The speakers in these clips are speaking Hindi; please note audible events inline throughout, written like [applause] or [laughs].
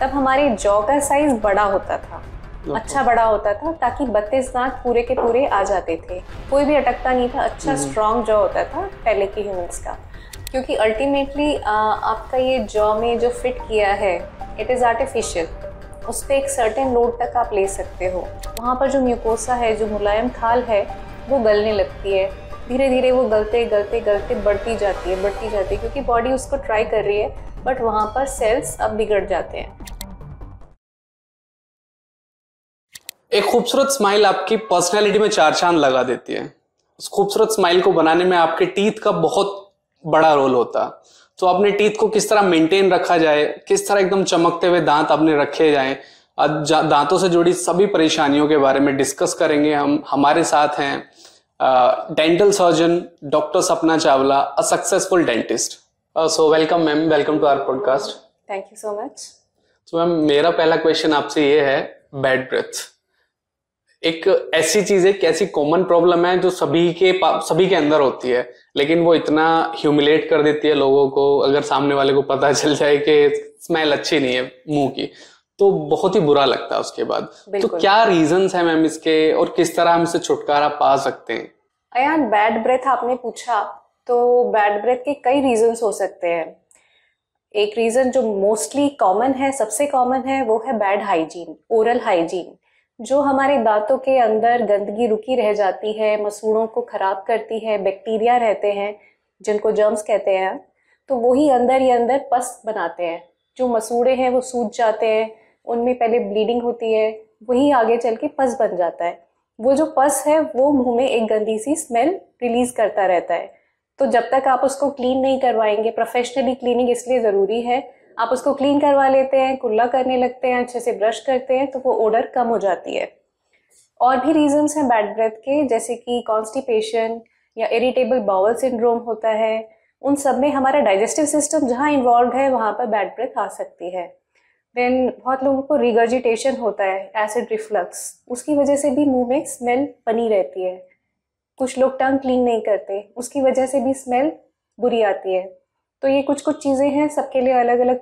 तब हमारे जॉ का साइज बड़ा होता था अच्छा बड़ा होता था ताकि बत्तीस दांत पूरे के पूरे आ जाते थे कोई भी अटकता नहीं था अच्छा स्ट्रॉन्ग हम्म। जॉ होता था पहले के ह्यूमन्स का क्योंकि अल्टीमेटली आपका ये जॉ में जो फिट किया है इट इज़ आर्टिफिशियल उस पर एक सर्टेन लोड तक आप ले सकते हो वहाँ पर जो म्यूकोसा है जो मुलायम खाल है वो गलने लगती है धीरे धीरे वो गलते गलते गलते बढ़ती जाती है बढ़ती जाती है क्योंकि बॉडी उसको ट्राई कर रही है बट वहाँ पर सेल्स अब बिगड़ जाते हैं एक खूबसूरत स्माइल आपकी पर्सनैलिटी में चार चांद लगा देती है उस खूबसूरत स्माइल को बनाने में आपके टीथ का बहुत बड़ा रोल होता तो अपने टीथ को किस तरह मेंटेन रखा जाए किस तरह एकदम चमकते हुए दांत अपने रखे जाए दांतों से जुड़ी सभी परेशानियों के बारे में डिस्कस करेंगे हम हमारे साथ हैं dental surgeon doctor Sapna Chawla a successful dentist uh, so welcome ma'am welcome to our podcast thank you so much so ma'am मेरा पहला क्वेश्चन आपसे ये है बैड ब्रेथ एक ऐसी चीज है कैसी कॉमन प्रॉब्लम है जो सभी के सभी के अंदर होती है लेकिन वो इतना ह्यूमिलेट कर देती है लोगों को अगर सामने वाले को पता चल जाए कि स्मेल अच्छी नहीं है मुंह की तो बहुत ही बुरा लगता है उसके बाद तो क्या रीजंस है मैम इसके और किस तरह हम इसे छुटकारा पा सकते हैं अयान बैड ब्रेथ आपने पूछा तो बैड ब्रेथ के कई रीज़न्स हो सकते हैं एक रीज़न जो मोस्टली कॉमन है सबसे कॉमन है वो है बैड हाइजीन ओरल हाइजीन जो हमारे दांतों के अंदर गंदगी रुकी रह जाती है मसूड़ों को ख़राब करती है बैक्टीरिया रहते हैं जिनको जर्म्स कहते हैं तो वही अंदर ही अंदर पस बनाते हैं जो मसूड़े हैं वो सूज जाते हैं उनमें पहले ब्लीडिंग होती है वही आगे चल के पस बन जाता है वो जो पस है वो मुंह में एक गंदी सी स्मेल रिलीज़ करता रहता है तो जब तक आप उसको क्लीन नहीं करवाएंगे प्रोफेशनली क्लीनिंग इसलिए ज़रूरी है आप उसको क्लीन करवा लेते हैं कुल्ला करने लगते हैं अच्छे से ब्रश करते हैं तो वो ओडर कम हो जाती है और भी रीजंस हैं बैड ब्रेथ के जैसे कि कॉन्स्टिपेशन या इरिटेबल बाउल सिंड्रोम होता है उन सब में हमारा डाइजेस्टिव सिस्टम जहाँ इन्वॉल्व है वहाँ पर बैड ब्रेथ आ सकती है देन बहुत लोगों को रिगर्जिटेशन होता है एसिड रिफ्लक्स उसकी वजह से भी मुंह में स्मेल बनी रहती है कुछ लोग टंग क्लीन नहीं करते उसकी वजह से भी स्मेल बुरी आती है तो ये कुछ कुछ चीज़ें हैं सबके लिए अलग अलग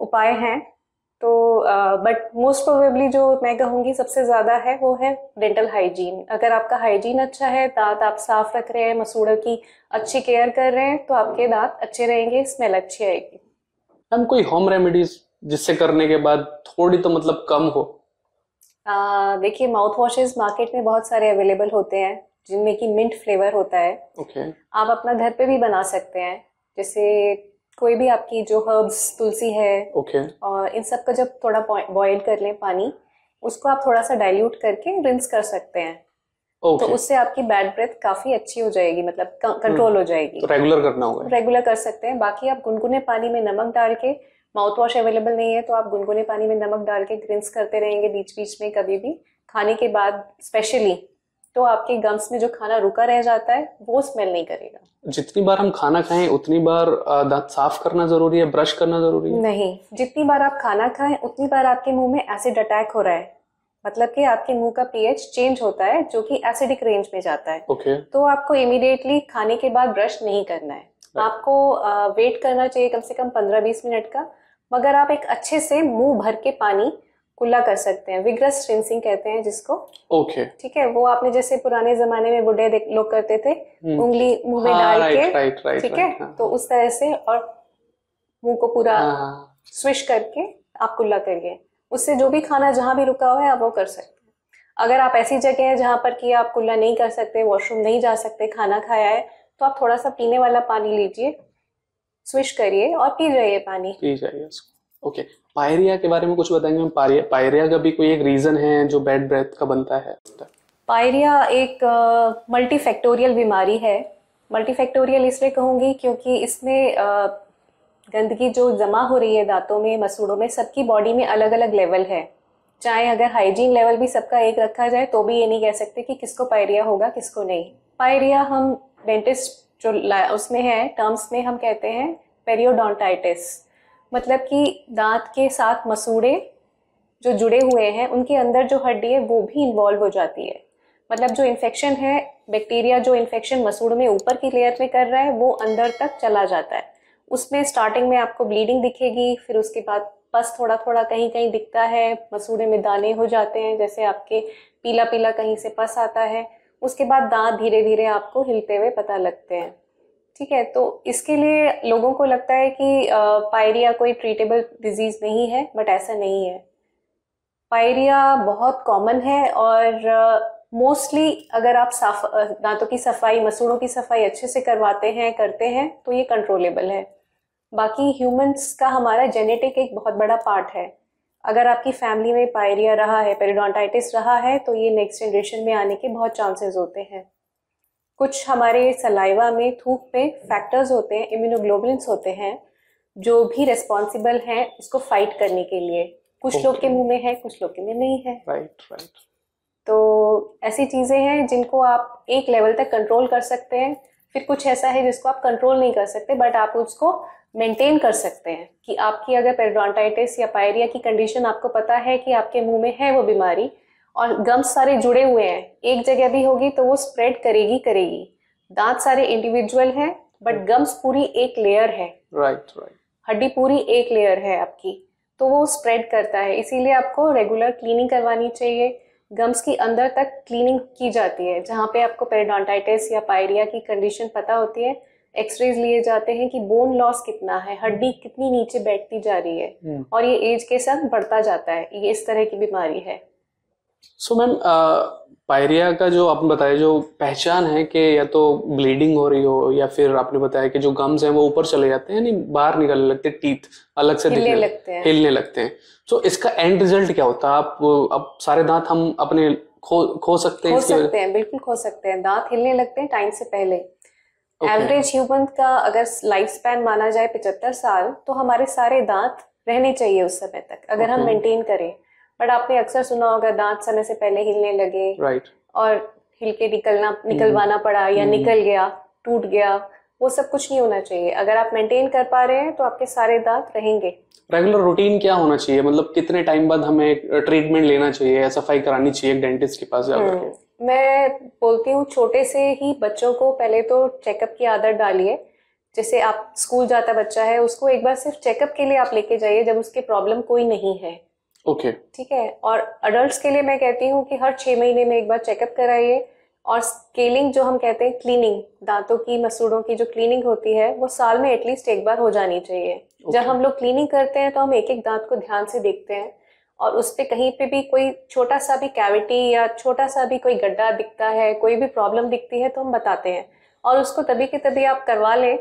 उपाय हैं तो बट मोस्ट प्रोबेबली जो मैं कहूँगी सबसे ज़्यादा है वो है डेंटल हाइजीन अगर आपका हाइजीन अच्छा है दांत आप साफ रख रहे हैं मसूड़ों की अच्छी केयर कर रहे हैं तो आपके दांत अच्छे रहेंगे स्मेल अच्छी आएगी हम कोई होम रेमेडीज जिससे करने के बाद थोड़ी तो मतलब कम हो देखिए माउथ वॉशेज मार्केट में बहुत सारे अवेलेबल होते हैं जिनमें की मिंट फ्लेवर होता है okay. आप अपना घर पे भी बना सकते हैं जैसे कोई भी आपकी जो हर्ब्स तुलसी है okay. और इन सब का जब थोड़ा बॉयल कर लें पानी उसको आप थोड़ा सा डाइल्यूट करके रिंस कर सकते हैं तो okay. तो उससे आपकी बैड ब्रेथ काफी अच्छी हो जाएगी मतलब कंट्रोल hmm. हो जाएगी तो रेगुलर करना होगा रेगुलर कर सकते हैं बाकी आप गुनगुने पानी में नमक डाल के माउथ वॉश अवेलेबल नहीं है तो आप गुनगुने पानी में नमक डाल के ग्रिंस करते रहेंगे बीच बीच में कभी भी खाने के बाद स्पेशली तो आपके गम्स में जो खाना रुका रह जाता है वो स्मेल नहीं करेगा जितनी बार हम खाना खाएं उतनी बार दांत साफ करना जरूरी है ब्रश करना जरूरी है नहीं जितनी बार आप खाना खाएं उतनी बार आपके मुंह में एसिड अटैक हो रहा है मतलब कि आपके मुंह का पीएच चेंज होता है जो कि एसिडिक रेंज में जाता है ओके okay. तो आपको इमीडिएटली खाने के बाद ब्रश नहीं करना है right. आपको वेट करना चाहिए कम से कम पंद्रह बीस मिनट का मगर आप एक अच्छे से मुंह भर के पानी कुल्ला कर सकते हैं विग्रस रिंसिंग कहते हैं जिसको ओके okay. ठीक है वो आपने जैसे पुराने जमाने में बुढ़े लोग करते थे hmm. उंगली मुंह में हाँ, डाल के ठीक है हाँ। तो उस तरह से और मुंह को पूरा हाँ। स्विश करके आप कुल्ला करिए उससे जो भी खाना जहाँ भी रुका हुआ है आप वो कर सकते हैं अगर आप ऐसी जगह है जहाँ पर कि आप कुल्ला नहीं कर सकते वॉशरूम नहीं जा सकते खाना खाया है तो आप थोड़ा सा पीने वाला पानी लीजिए स्विश करिए और पी जाइए पानी पी जाइए ओके पायरिया के बारे में कुछ बताएंगे हम पायरिया पायरिया का भी कोई एक रीज़न है जो बैड ब्रेथ का बनता है पायरिया एक मल्टीफैक्टोरियल uh, बीमारी है मल्टीफैक्टोरियल इसलिए कहूँगी क्योंकि इसमें uh, गंदगी जो जमा हो रही है दांतों में मसूड़ों में सबकी बॉडी में अलग अलग लेवल है चाहे अगर हाइजीन लेवल भी सबका एक रखा जाए तो भी ये नहीं कह सकते कि किसको पायरिया होगा किसको नहीं पायरिया हम डेंटिस्ट जो उसमें है टर्म्स में हम कहते हैं पेरियोडोंटाइटिस मतलब कि दांत के साथ मसूड़े जो जुड़े हुए हैं उनके अंदर जो हड्डी है वो भी इन्वॉल्व हो जाती है मतलब जो इन्फेक्शन है बैक्टीरिया जो इन्फेक्शन मसूड़ में ऊपर की लेयर में कर रहा है वो अंदर तक चला जाता है उसमें स्टार्टिंग में आपको ब्लीडिंग दिखेगी फिर उसके बाद पस थोड़ा थोड़ा कहीं कहीं दिखता है मसूड़े में दाने हो जाते हैं जैसे आपके पीला पीला कहीं से पस आता है उसके बाद दांत धीरे धीरे आपको हिलते हुए पता लगते हैं ठीक है तो इसके लिए लोगों को लगता है कि पायरिया कोई ट्रीटेबल डिजीज़ नहीं है बट ऐसा नहीं है पायरिया बहुत कॉमन है और मोस्टली अगर आप साफ दांतों की सफाई मसूड़ों की सफाई अच्छे से करवाते हैं करते हैं तो ये कंट्रोलेबल है बाकी ह्यूमंस का हमारा जेनेटिक एक बहुत बड़ा पार्ट है अगर आपकी फैमिली में पायरिया रहा है पेरिडोंटाइटिस रहा है तो ये नेक्स्ट जनरेशन में आने के बहुत चांसेस होते हैं कुछ हमारे सलाइवा में थूक में फैक्टर्स होते हैं इम्यूनोग्लोबुलिन्स होते हैं जो भी रिस्पॉन्सिबल हैं इसको फाइट करने के लिए कुछ लोग के मुंह में है कुछ लोग के में नहीं है राइट राइट तो ऐसी चीज़ें हैं जिनको आप एक लेवल तक कंट्रोल कर सकते हैं फिर कुछ ऐसा है जिसको आप कंट्रोल नहीं कर सकते बट आप उसको मेंटेन कर सकते हैं कि आपकी अगर पेडोंटाइटिस या पायरिया की कंडीशन आपको पता है कि आपके मुंह में है वो बीमारी और गम्स सारे जुड़े हुए हैं एक जगह भी होगी तो वो स्प्रेड करेगी करेगी दांत सारे इंडिविजुअल हैं बट गम्स hmm. पूरी एक लेयर है राइट राइट हड्डी पूरी एक लेयर है आपकी तो वो स्प्रेड करता है इसीलिए आपको रेगुलर क्लीनिंग करवानी चाहिए गम्स की अंदर तक क्लीनिंग की जाती है जहाँ पे आपको पेरिडोंटाइटिस या पायरिया की कंडीशन पता होती है एक्सरेज लिए जाते हैं कि बोन लॉस कितना है हड्डी कितनी नीचे बैठती जा रही है hmm. और ये एज के साथ बढ़ता जाता है ये इस तरह की बीमारी है सो मैम uh, पायरिया का जो आपने बताया जो पहचान है कि या तो ब्लीडिंग हो रही हो या फिर आपने बताया कि जो गम्स हैं वो ऊपर चले जाते हैं यानी बाहर निकलने लगते हैं टीथ अलग से दिखने लगते हैं हिलने लगते हैं तो so, इसका एंड रिजल्ट क्या होता है आप अब सारे दांत हम अपने खो खो सकते हैं खो सकते हैं बिल्कुल खो सकते हैं दांत हिलने लगते हैं टाइम से पहले एवरेज ह्यूमन का अगर लाइफ स्पैन माना जाए पिचहत्तर साल तो हमारे सारे दांत रहने चाहिए उस समय तक अगर हम मेंटेन करें बट आपने अक्सर सुना होगा दांत समय से पहले हिलने लगे राइट right. और हिल के निकलना निकलवाना hmm. पड़ा या hmm. निकल गया टूट गया वो सब कुछ नहीं होना चाहिए अगर आप मेंटेन कर पा रहे हैं तो आपके सारे दांत रहेंगे रेगुलर रूटीन क्या होना चाहिए मतलब कितने टाइम बाद हमें ट्रीटमेंट uh, लेना चाहिए या सफाई करानी चाहिए डेंटिस्ट के पास जाकर hmm. मैं बोलती हूँ छोटे से ही बच्चों को पहले तो चेकअप की आदत डालिए जैसे आप स्कूल जाता बच्चा है उसको एक बार सिर्फ चेकअप के लिए आप लेके जाइए जब उसके प्रॉब्लम कोई नहीं है ओके okay. ठीक है और अडल्ट के लिए मैं कहती हूँ कि हर छः महीने में एक बार चेकअप कराइए और स्केलिंग जो हम कहते हैं क्लीनिंग दांतों की मसूड़ों की जो क्लीनिंग होती है वो साल में एटलीस्ट एक बार हो जानी चाहिए okay. जब हम लोग क्लीनिंग करते हैं तो हम एक एक दांत को ध्यान से देखते हैं और उस पर कहीं पे भी कोई छोटा सा भी कैविटी या छोटा सा भी कोई गड्ढा दिखता है कोई भी प्रॉब्लम दिखती है तो हम बताते हैं और उसको तभी के तभी आप करवा लें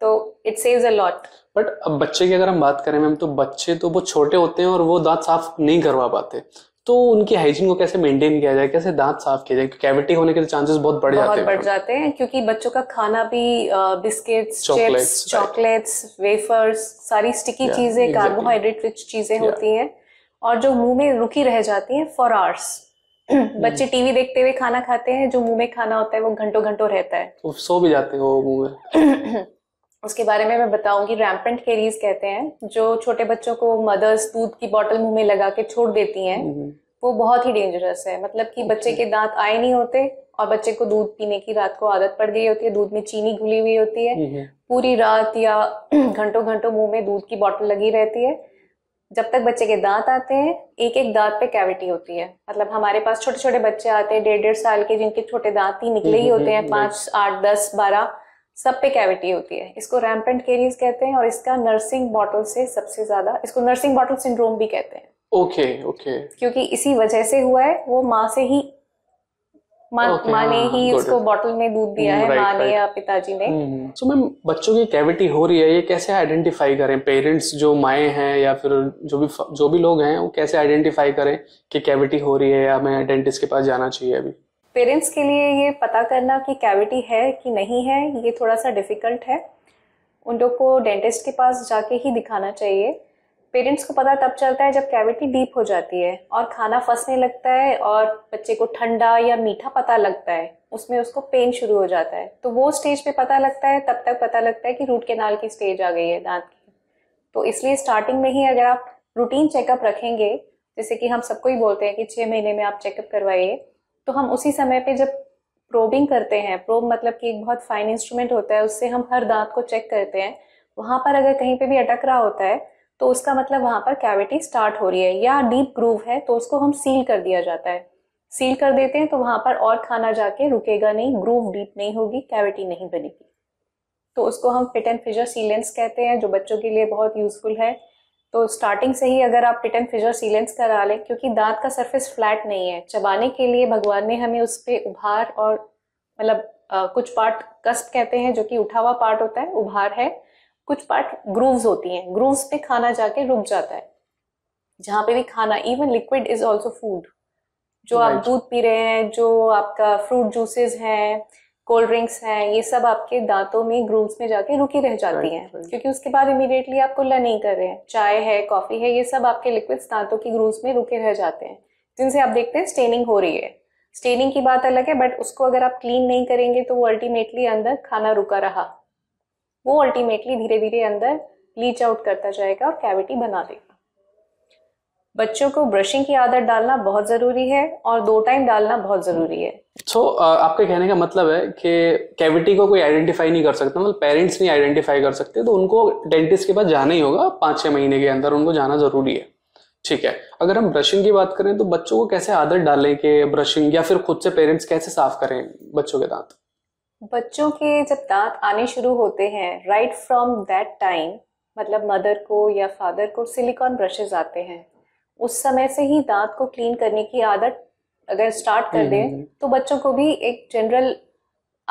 तो it saves a lot but अब बच्चे की अगर हम बात करें मैम तो बच्चे तो वो छोटे होते हैं और वो दांत साफ नहीं करवा पाते तो उनकी हाइजीन को कैसे मेंटेन किया जाए कैसे दांत साफ किया जाए कैविटी होने के चांसेस बहुत बढ़ जाते हैं बढ़ जाते हैं क्योंकि बच्चों का खाना भी बिस्किट्स चिप्स चॉकलेट्स वेफर्स सारी स्टिकी चीजें कार्बोहाइड्रेट रिच चीजें होती हैं और जो मुंह में रुकी रह जाती हैं फॉर आवर्स [clears throat] बच्चे hmm. टीवी देखते हुए खाना खाते हैं जो मुंह में खाना होता है वो घंटों घंटों रहता है सो भी जाते हैं वो मुंह में [clears throat] उसके बारे में मैं बताऊंगी रैम्पेंट केरीज कहते हैं जो छोटे बच्चों को मदर्स दूध की बॉटल मुंह में लगा के छोड़ देती हैं वो बहुत ही डेंजरस है मतलब कि बच्चे के दांत आए नहीं होते और बच्चे को दूध पीने की रात को आदत पड़ गई होती है दूध में चीनी घुली हुई होती है पूरी रात या [clears throat] घंटों घंटों मुंह में दूध की बॉटल लगी रहती है जब तक बच्चे के दांत आते हैं एक एक दांत पे कैविटी होती है मतलब हमारे पास छोटे छोटे बच्चे आते हैं डेढ़ डेढ़ साल के जिनके छोटे दांत ही निकले ही होते हैं पाँच आठ दस बारह सब पे कैविटी होती है इसको रैम्पेंट केरीज कहते हैं और इसका नर्सिंग बॉटल से सबसे ज्यादा इसको नर्सिंग बॉटल सिंड्रोम भी कहते हैं ओके okay, ओके okay. क्योंकि इसी वजह से हुआ है वो माँ से ही माँ okay, माँ ने हाँ, ही उसको बॉटल में दूध दिया mm, है माँ ने या पिताजी ने तो mm, मैम mm. बच्चों की कैविटी हो रही है ये कैसे आइडेंटिफाई करें पेरेंट्स जो माए हैं या फिर जो भी जो भी लोग हैं वो कैसे आइडेंटिफाई करें कि कैविटी हो रही है या हमें डेंटिस्ट के पास जाना चाहिए अभी पेरेंट्स के लिए ये पता करना कि कैविटी है कि नहीं है ये थोड़ा सा डिफ़िकल्ट है उन लोग को डेंटिस्ट के पास जाके ही दिखाना चाहिए पेरेंट्स को पता तब चलता है जब कैविटी डीप हो जाती है और खाना फंसने लगता है और बच्चे को ठंडा या मीठा पता लगता है उसमें उसको पेन शुरू हो जाता है तो वो स्टेज पे पता लगता है तब तक पता लगता है कि रूट केनाल की स्टेज आ गई है दांत की तो इसलिए स्टार्टिंग में ही अगर आप रूटीन चेकअप रखेंगे जैसे कि हम सबको ही बोलते हैं कि छः महीने में आप चेकअप करवाइए तो हम उसी समय पे जब प्रोबिंग करते हैं प्रोब मतलब कि एक बहुत फाइन इंस्ट्रूमेंट होता है उससे हम हर दांत को चेक करते हैं वहाँ पर अगर कहीं पे भी अटक रहा होता है तो उसका मतलब वहाँ पर कैविटी स्टार्ट हो रही है या डीप ग्रूव है तो उसको हम सील कर दिया जाता है सील कर देते हैं तो वहाँ पर और खाना जाके रुकेगा नहीं ग्रूव डीप नहीं होगी कैविटी नहीं बनेगी तो उसको हम फिट एंड फिजर सीलेंस कहते हैं जो बच्चों के लिए बहुत यूजफुल है तो स्टार्टिंग से ही अगर आप टिटन फिजर सीलेंस करा लें क्योंकि दांत का सरफेस फ्लैट नहीं है चबाने के लिए भगवान ने हमें उस पर उभार और मतलब कुछ पार्ट कस्ट कहते हैं जो कि उठा हुआ पार्ट होता है उभार है कुछ पार्ट ग्रूव्स होती हैं ग्रूव्स पे खाना जाके रुक जाता है जहाँ पे भी खाना even liquid is also food जो right. आप दूध पी रहे हैं जो आपका फ्रूट जूसेस हैं कोल्ड ड्रिंक्स हैं ये सब आपके दांतों में ग्रूव्स में जाके रुकी रह जाती हैं क्योंकि उसके बाद इमीडिएटली आप कुल्ला नहीं कर रहे हैं चाय है कॉफ़ी है ये सब आपके लिक्विड्स दांतों की ग्रूव्स में रुके रह जाते हैं जिनसे आप देखते हैं स्टेनिंग हो रही है स्टेनिंग की बात अलग है बट उसको अगर आप क्लीन नहीं करेंगे तो वो अल्टीमेटली अंदर खाना रुका रहा वो अल्टीमेटली धीरे धीरे अंदर लीच आउट करता जाएगा और कैविटी बना देगा बच्चों को ब्रशिंग की आदत डालना बहुत ज़रूरी है और दो टाइम डालना बहुत ज़रूरी है सो so, आपके कहने का मतलब है कि कैविटी को कोई आइडेंटिफाई नहीं कर सकता मतलब पेरेंट्स नहीं आइडेंटिफाई कर सकते तो उनको डेंटिस्ट के पास जाना ही होगा पाँच छह महीने के अंदर उनको जाना ज़रूरी है ठीक है अगर हम ब्रशिंग की बात करें तो बच्चों को कैसे आदत डालें कि ब्रशिंग या फिर खुद से पेरेंट्स कैसे साफ करें बच्चों के दांत बच्चों के जब दांत आने शुरू होते हैं राइट फ्रॉम दैट टाइम मतलब मदर को या फादर को सिलिकॉन ब्रशेज आते हैं उस समय से ही दांत को क्लीन करने की आदत अगर स्टार्ट कर हम्म, दें हम्म, हम्म। तो बच्चों को भी एक जनरल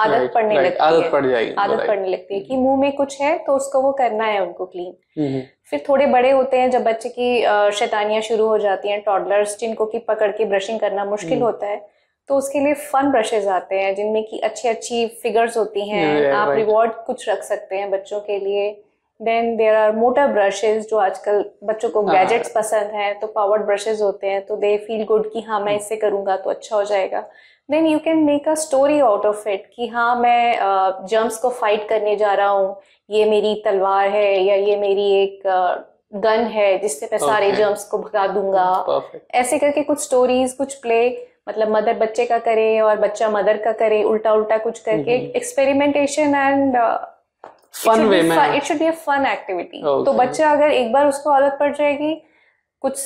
आदत पड़ने लगती आदत है पड़ जाएगी आदत पड़ने लगती है कि मुंह में कुछ है तो उसको वो करना है उनको क्लीन फिर थोड़े बड़े होते हैं जब बच्चे की शैतानियां शुरू हो जाती हैं टॉडलर्स जिनको की पकड़ के ब्रशिंग करना मुश्किल होता है तो उसके लिए फन ब्रशेज आते हैं जिनमें की अच्छी अच्छी फिगर्स होती हैं आप रिवॉर्ड कुछ रख सकते हैं बच्चों के लिए then there are motor brushes जो आजकल बच्चों को गैजेट्स हाँ। पसंद हैं तो पावर्ड ब्रशेज होते हैं तो दे फील गुड कि हाँ मैं इससे करूँगा तो अच्छा हो जाएगा then you can make a story out of it कि हाँ मैं जर्म्स uh, को फाइट करने जा रहा हूँ ये मेरी तलवार है या ये मेरी एक गन uh, है जिससे मैं okay. सारे जर्म्स को भगा दूंगा Perfect. ऐसे करके कुछ स्टोरीज कुछ प्ले मतलब मदर बच्चे का करे और बच्चा मदर का करे उल्टा उल्टा कुछ करके एक्सपेरिमेंटेशन एंड फन वे में it should be a fun activity तो बच्चा अगर एक बार उसको आदत पड़ जाएगी कुछ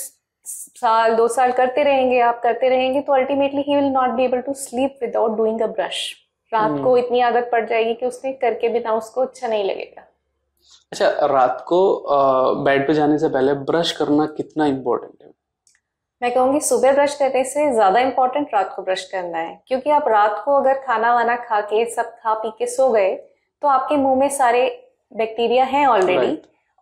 साल दो साल करते रहेंगे आप करते रहेंगे तो ultimately he will not be able to sleep without doing a brush रात को hmm. इतनी आदत पड़ जाएगी कि उसने करके बिना उसको अच्छा नहीं लगेगा अच्छा रात को बेड पे जाने से पहले ब्रश करना कितना इम्पोर्टेंट है मैं कहूँगी सुबह ब्रश करने से ज़्यादा इम्पोर्टेंट रात को ब्रश करना है क्योंकि आप रात को अगर खाना वाना खा के सब खा पी के सो गए तो आपके मुंह में सारे बैक्टीरिया हैं ऑलरेडी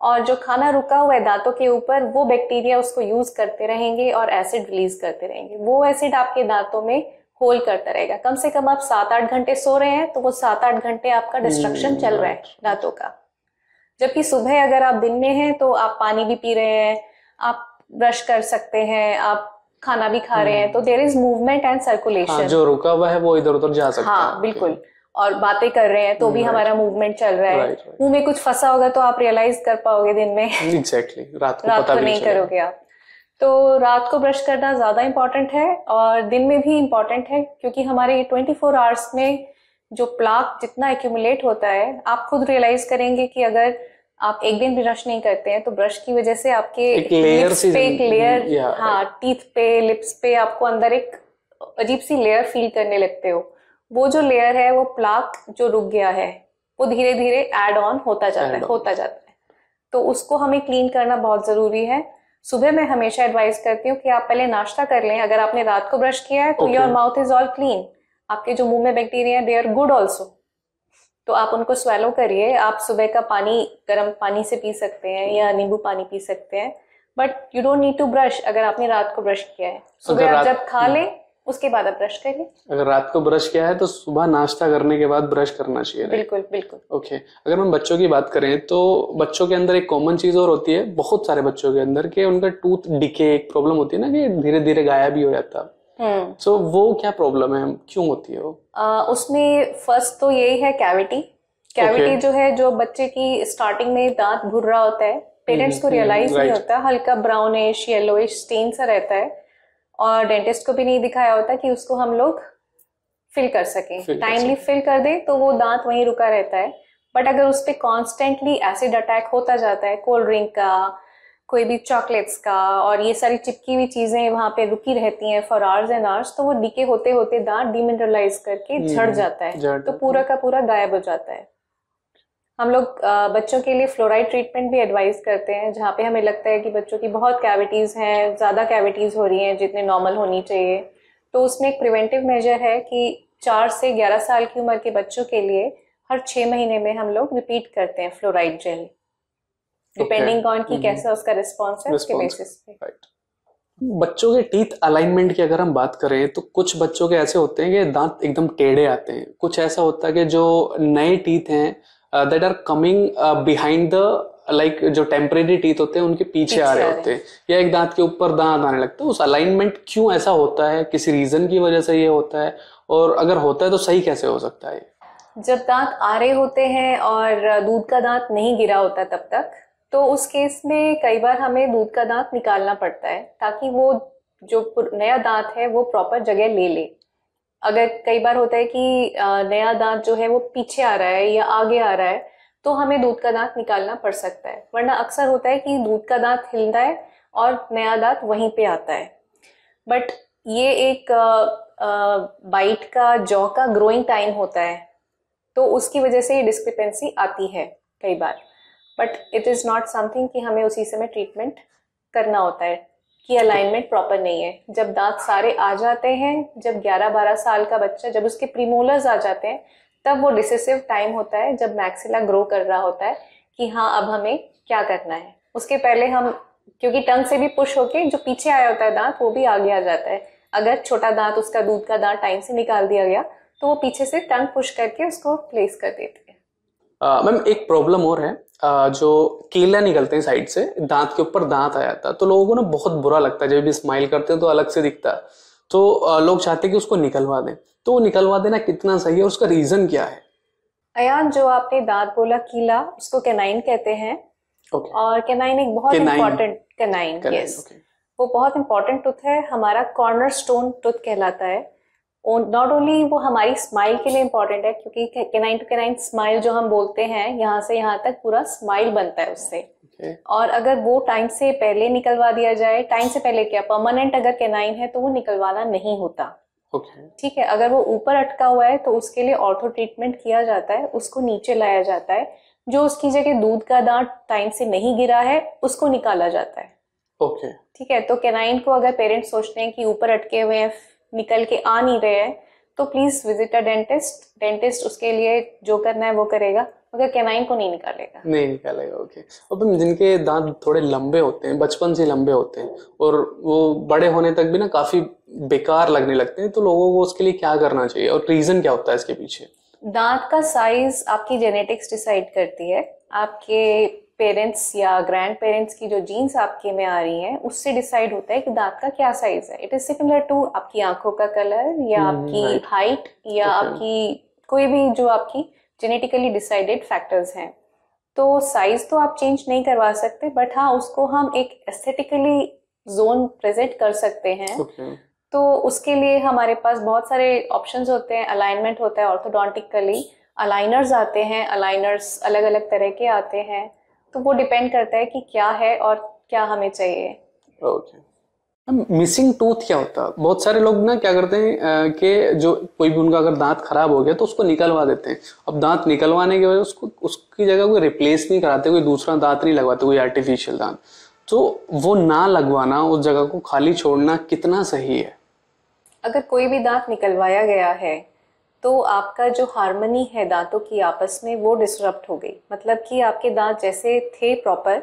और जो खाना रुका हुआ है दांतों के ऊपर वो बैक्टीरिया उसको यूज करते रहेंगे और एसिड रिलीज करते रहेंगे वो एसिड आपके दांतों में होल करता रहेगा कम से कम आप सात आठ घंटे सो रहे हैं तो वो सात आठ घंटे आपका डिस्ट्रक्शन hmm, चल रहा है दांतों का जबकि सुबह अगर आप दिन में हैं तो आप पानी भी पी रहे हैं आप ब्रश कर सकते हैं आप खाना भी खा रहे हैं hmm. तो there is movement and circulation जो रुका हुआ है वो इधर उधर जा सकता हाँ, है बिल्कुल okay. और बातें कर रहे हैं तो भी right. हमारा मूवमेंट चल रहा है right, right. मुंह में कुछ फंसा होगा तो आप रियलाइज कर पाओगे दिन में exactly. रात को, रात पता को नहीं करोगे आप तो रात को ब्रश करना ज़्यादा इम्पोर्टेंट है और दिन में भी इम्पोर्टेंट है क्योंकि हमारे 24 फोर आवर्स में जो प्लाक जितना एक्यूमुलेट होता है आप खुद रियलाइज करेंगे कि अगर आप एक दिन ब्रश नहीं करते हैं तो ब्रश की वजह से आपके एक लेयर पे एक लेयर हाँ टीथ पे लिप्स पे आपको अंदर एक अजीब सी लेयर फील करने लगते हो वो जो लेयर है वो प्लाक जो रुक गया है वो धीरे धीरे एड ऑन होता जाता है होता जाता है तो उसको हमें क्लीन करना बहुत ज़रूरी है सुबह मैं हमेशा एडवाइस करती हूँ कि आप पहले नाश्ता कर लें अगर आपने रात को ब्रश किया है तो your mouth is all clean आपके जो मुंह में बैक्टीरिया है दे आर गुड ऑल्सो तो आप उनको स्वेलो करिए आप सुबह का पानी गर्म पानी से पी सकते हैं या नींबू पानी पी सकते हैं but you don't need to brush अगर आपने रात को ब्रश किया है सुबह आप जब खा हम्म। लें उसके बाद आप ब्रश करिए अगर रात को ब्रश किया है तो सुबह नाश्ता करने के बाद ब्रश करना चाहिए बिल्कुल बिल्कुल ओके अगर हम बच्चों की बात करें तो बच्चों के अंदर एक कॉमन चीज और होती है बहुत सारे बच्चों के अंदर के उनका टूथ डिके एक प्रॉब्लम होती है ना कि धीरे धीरे गायब भी हो जाता है हम्म। so, वो क्या प्रॉब्लम है क्यों होती है वो आ, उसमें फर्स्ट तो यही है कैविटी कैविटी okay. जो है जो बच्चे की स्टार्टिंग में दांत भुर रहा होता है पेरेंट्स हम्म, को रियलाइज नहीं होता हल्का ब्राउनिश येलोइश स्टेन सा रहता है और डेंटिस्ट को भी नहीं दिखाया होता कि उसको हम लोग फिल कर सकें टाइमली फिल कर दें तो वो दांत वहीं रुका रहता है बट अगर उस पर कॉन्स्टेंटली एसिड अटैक होता जाता है कोल्ड ड्रिंक का कोई भी चॉकलेट्स का और ये सारी चिपकी हुई चीज़ें वहां पे रुकी रहती हैं फॉर आवर्स एंड आवर्स तो वो डीके होते होते दांत डिमिनरलाइज करके झड़ हम्म, जाता है तो पूरा का पूरा गायब हो जाता है हम लोग बच्चों के लिए फ्लोराइड ट्रीटमेंट भी एडवाइस करते हैं जहाँ पे हमें लगता है कि बच्चों की बहुत कैविटीज़ हैं ज़्यादा कैविटीज़ हो रही हैं जितने नॉर्मल होनी चाहिए तो उसमें एक प्रिवेंटिव मेजर है कि चार से ग्यारह साल की उम्र के बच्चों के लिए हर छः महीने में हम लोग रिपीट करते हैं फ्लोराइड जेल डिपेंडिंग ऑन कि mm-hmm. कैसा उसका रिस्पॉन्स है उसके बेसिस पे बच्चों के टीथ अलाइनमेंट की अगर हम बात करें तो कुछ बच्चों के ऐसे होते हैं कि दांत एकदम टेढ़े आते हैं कुछ ऐसा होता है कि जो नए टीथ हैं that are coming behind the like जो टेम्परेरी टीथ होते हैं उनके पीछे आ रहे होते हैं या एक दांत के ऊपर दांत आने लगते हैं उस अलाइनमेंट क्यों ऐसा होता है किसी रीजन की वजह से ये होता है और अगर होता है तो सही कैसे हो सकता है जब दांत आ रहे होते हैं और दूध का दांत नहीं गिरा होता तब तक तो उस केस में कई बार हमें दूध का दांत निकालना पड़ता है ताकि वो जो नया दांत है वो प्रॉपर जगह ले ले अगर कई बार होता है कि नया दांत जो है वो पीछे आ रहा है या आगे आ रहा है तो हमें दूध का दांत निकालना पड़ सकता है वरना अक्सर होता है कि दूध का दांत हिलता है और नया दांत वहीं पे आता है बट ये एक बाइट का जॉ का ग्रोइंग टाइम होता है तो उसकी वजह से ये डिस्क्रिपेंसी आती है कई बार but it is not something कि हमें उसी समय ट्रीटमेंट करना होता है कि अलाइनमेंट प्रॉपर नहीं है जब दांत सारे आ जाते हैं जब 11-12 साल का बच्चा जब उसके प्रीमोलर्स आ जाते हैं तब वो डिसेसिव टाइम होता है जब मैक्सिला ग्रो कर रहा होता है कि हाँ अब हमें क्या करना है उसके पहले हम क्योंकि टंग से भी पुश होके जो पीछे आया होता है दांत वो भी आगे आ जाता है अगर छोटा दांत उसका दूध का दांत टाइम से निकाल दिया गया तो वो पीछे से टंग पुश करके उसको प्लेस कर देते मैम एक प्रॉब्लम और है आ, जो केला निकलते हैं साइड से दांत के ऊपर दांत आ जाता है तो लोगों को ना बहुत बुरा लगता है जब भी स्माइल करते हैं तो अलग से दिखता है तो आ, लोग चाहते हैं कि उसको निकलवा दें तो वो निकलवा देना कितना सही है उसका रीजन क्या है अयान जो आपने दांत बोला कीला उसको केनाइन कहते हैं okay. और केनाइन एक बहुत इम्पोर्टेंट केनाइन यस वो बहुत इम्पोर्टेंट टूथ है हमारा कॉर्नर स्टोन टूथ कहलाता है नॉट ओनली वो हमारी स्माइल के लिए इम्पॉर्टेंट है क्योंकि केनाइन टू केनाइन स्माइल जो हम बोलते हैं यहाँ से यहाँ तक पूरा स्माइल बनता है उससे okay. और अगर वो टाइम से पहले निकलवा दिया जाए टाइम से पहले क्या परमानेंट अगर केनाइन है तो वो निकलवाना नहीं होता okay. ठीक है अगर वो ऊपर अटका हुआ है तो उसके लिए ऑर्थो ट्रीटमेंट किया जाता है उसको नीचे लाया जाता है जो उसकी जगह दूध का दांत टाइम से नहीं गिरा है उसको निकाला जाता है ओके okay. ठीक है तो केनाइन को अगर पेरेंट्स सोचते हैं कि ऊपर अटके हुए हैं निकल के आ नहीं रहे हैं तो please visit a dentist dentist उसके लिए जो करना है वो करेगा मगर कैनाइन को नहीं निकालेगा नहीं निकालेगा ओके अब जिनके दांत थोड़े लंबे होते हैं बचपन से लंबे होते हैं और वो बड़े होने तक भी ना काफ़ी बेकार लगने लगते हैं तो लोगों को उसके लिए क्या करना चाहिए और रीज़न क्या होता है इसके पीछे दांत का साइज आपकी जेनेटिक्स डिसाइड करती है आपके पेरेंट्स या ग्रैंड पेरेंट्स की जो जीन्स आपके में आ रही हैं उससे डिसाइड होता है कि दांत का क्या साइज है इट इज सिमिलर टू आपकी आंखों का कलर या हम्म, आपकी हाइट या अच्छा। आपकी कोई भी जो आपकी जेनेटिकली डिसाइडेड फैक्टर्स हैं तो साइज तो आप चेंज नहीं करवा सकते बट हाँ उसको हम एक एस्थेटिकली जोन प्रेजेंट कर सकते हैं okay. तो उसके लिए हमारे पास बहुत सारे ऑप्शंस होते हैं अलाइनमेंट होता है ऑर्थोडोंटिकली अलाइनर्स आते हैं अलाइनर्स अलग अलग तरह के आते हैं तो वो डिपेंड करता है कि क्या है और क्या हमें चाहिए ओके मिसिंग टूथ क्या होता है बहुत सारे लोग ना क्या करते हैं कि जो कोई भी उनका अगर दांत खराब हो गया तो उसको निकलवा देते हैं अब दांत निकलवाने के वजह उसको उसकी जगह कोई रिप्लेस नहीं कराते कोई दूसरा दांत नहीं लगवाते कोई आर्टिफिशियल दांत तो वो ना लगवाना उस जगह को खाली छोड़ना कितना सही है अगर कोई भी दांत निकलवाया गया है तो आपका जो हारमनी है दांतों की आपस में वो डिसरप्ट हो गई मतलब कि आपके दांत जैसे थे प्रॉपर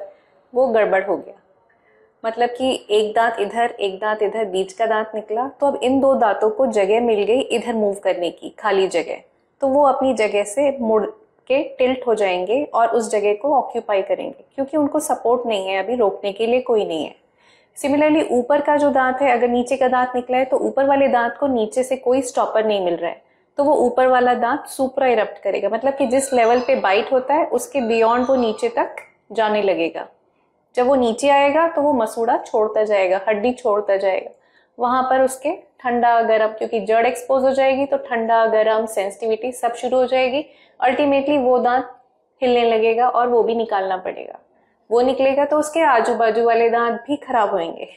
वो गड़बड़ हो गया मतलब कि एक दांत इधर एक दांत इधर बीच का दांत निकला तो अब इन दो दांतों को जगह मिल गई इधर मूव करने की खाली जगह तो वो अपनी जगह से मुड़ के टिल्ट हो जाएंगे और उस जगह को ऑक्यूपाई करेंगे क्योंकि उनको सपोर्ट नहीं है अभी रोकने के लिए कोई नहीं है सिमिलरली ऊपर का जो दांत है अगर नीचे का दांत निकला है तो ऊपर वाले दांत को नीचे से कोई स्टॉपर नहीं मिल रहा है तो वो ऊपर वाला दांत सुपरा इरप्ट करेगा मतलब कि जिस लेवल पे बाइट होता है उसके बियॉन्ड वो नीचे तक जाने लगेगा जब वो नीचे आएगा तो वो मसूड़ा छोड़ता जाएगा हड्डी छोड़ता जाएगा वहाँ पर उसके ठंडा गर्म क्योंकि जड़ एक्सपोज हो जाएगी तो ठंडा गर्म सेंसिटिविटी सब शुरू हो जाएगी अल्टीमेटली वो दांत हिलने लगेगा और वो भी निकालना पड़ेगा वो निकलेगा तो उसके आजू बाजू वाले दांत भी खराब होंगे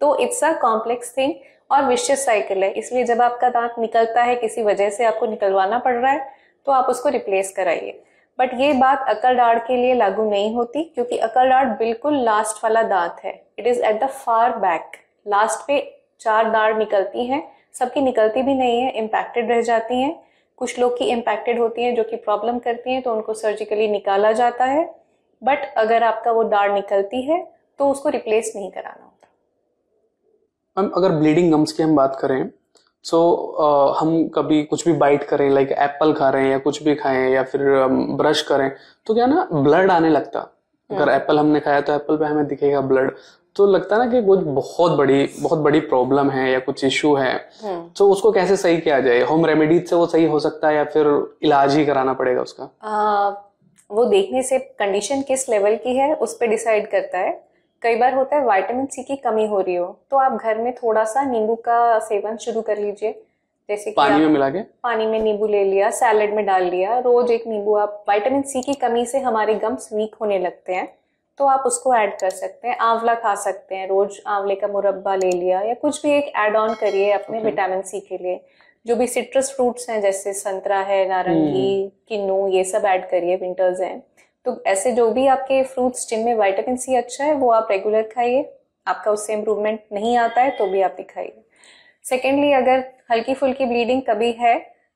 तो इट्स अ कॉम्प्लेक्स थिंग और विशेष साइकिल है इसलिए जब आपका दांत निकलता है किसी वजह से आपको निकलवाना पड़ रहा है तो आप उसको रिप्लेस कराइए बट ये बात अकल डाड़ के लिए लागू नहीं होती क्योंकि अकल डाड़ बिल्कुल लास्ट वाला दांत है it is at the far back last पे चार दाढ़ निकलती हैं सबकी निकलती भी नहीं है इम्पैक्टेड रह जाती हैं कुछ लोग की इम्पैक्टेड होती हैं जो कि प्रॉब्लम करती हैं तो उनको सर्जिकली निकाला जाता है बट अगर आपका वो दाढ़ निकलती है तो उसको रिप्लेस नहीं कराना मैम अगर ब्लीडिंग गम्स की हम बात करें सो so, uh, हम कभी कुछ भी बाइट करें लाइक एप्पल खा रहे हैं या कुछ भी खाएं या फिर ब्रश करें तो क्या ना ब्लड आने लगता हाँ। अगर एप्पल हमने खाया तो एप्पल पे हमें दिखेगा ब्लड तो लगता ना कि कुछ बहुत बड़ी बहुत बड़ी प्रॉब्लम है या कुछ इश्यू है हाँ। तो उसको कैसे सही किया जाए होम रेमेडीज से वो सही हो सकता है या फिर इलाज ही कराना पड़ेगा उसका आ, वो देखने से कंडीशन किस लेवल की है उस पर डिसाइड करता है कई बार होता है विटामिन सी की कमी हो रही हो तो आप घर में थोड़ा सा नींबू का सेवन शुरू कर लीजिए जैसे कि पानी में मिला के पानी में नींबू ले लिया सैलड में डाल लिया रोज एक नींबू आप विटामिन सी की कमी से हमारे गम्स वीक होने लगते हैं तो आप उसको ऐड कर सकते हैं आंवला खा सकते हैं रोज आंवले का मुरब्बा ले लिया या कुछ भी एक ऐड ऑन करिए अपने विटामिन सी के लिए जो भी सिट्रस फ्रूट्स हैं जैसे संतरा है नारंगी हम्म। किन्नू ये सब ऐड करिए विंटर्स हैं तो ऐसे जो भी आपके फ्रूट्स जिनमें वाइटामिन सी अच्छा है वो आप रेगुलर खाइए आपका उससे इम्प्रूवमेंट नहीं आता है तो भी आप दिखाइए सेकेंडली अगर हल्की फुल्की ब्लीडिंग कभी है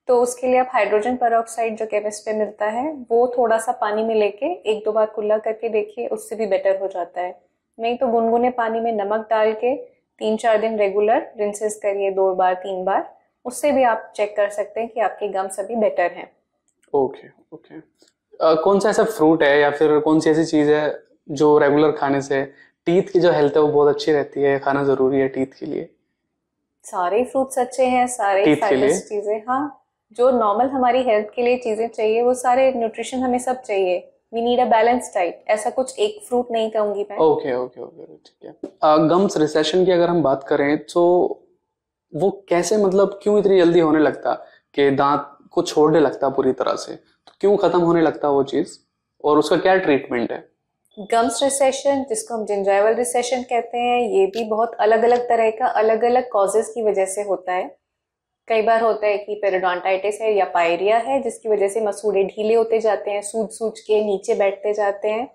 तो उसके लिए आप हाइड्रोजन पर जो केमिस्ट पे मिलता है वो थोड़ा सा पानी में लेके एक दो बार कुल्ला करके देखिए उससे भी बेटर हो जाता है नहीं तो गुनगुने पानी में नमक डाल के तीन चार दिन रेगुलर रिंसेस करिए दो बार तीन बार उससे भी आप चेक कर सकते हैं कि आपके गम्स अभी बेटर हैं ओके ओके कौन सा ऐसा फ्रूट है या फिर कौन सी ऐसी चीज़ है जो रेगुलर खाने से टीथ की जो हेल्थ है वो बहुत अच्छी रहती है खाना ज़रूरी है टीथ के लिए सारे फ्रूट्स अच्छे हैं सारे चीज़ें हाँ जो नॉर्मल हमारी हेल्थ के लिए चीज़ें चाहिए वो सारे न्यूट्रिशन हमें सब चाहिए we need a balance diet ऐसा कुछ एक फ्रूट नहीं कहूंगी मैं ओके ओके ओके ठीक है गम्स रिसेशन की अगर हम बात करें तो वो कैसे मतलब क्यों इतनी जल्दी होने लगता कि दांत को छोड़ने लगता पूरी तरह से क्यों खत्म होने लगता है वो चीज और उसका क्या ट्रीटमेंट है गम्स रिसेशन जिसको हम जिंजाइवल रिसेशन कहते हैं ये भी बहुत अलग अलग तरह का अलग अलग कॉजेज की वजह से होता है कई बार होता है कि पेरोडोंटाइटिस है या पायरिया है जिसकी वजह से मसूड़े ढीले होते जाते हैं सूज सूज के नीचे बैठते जाते हैं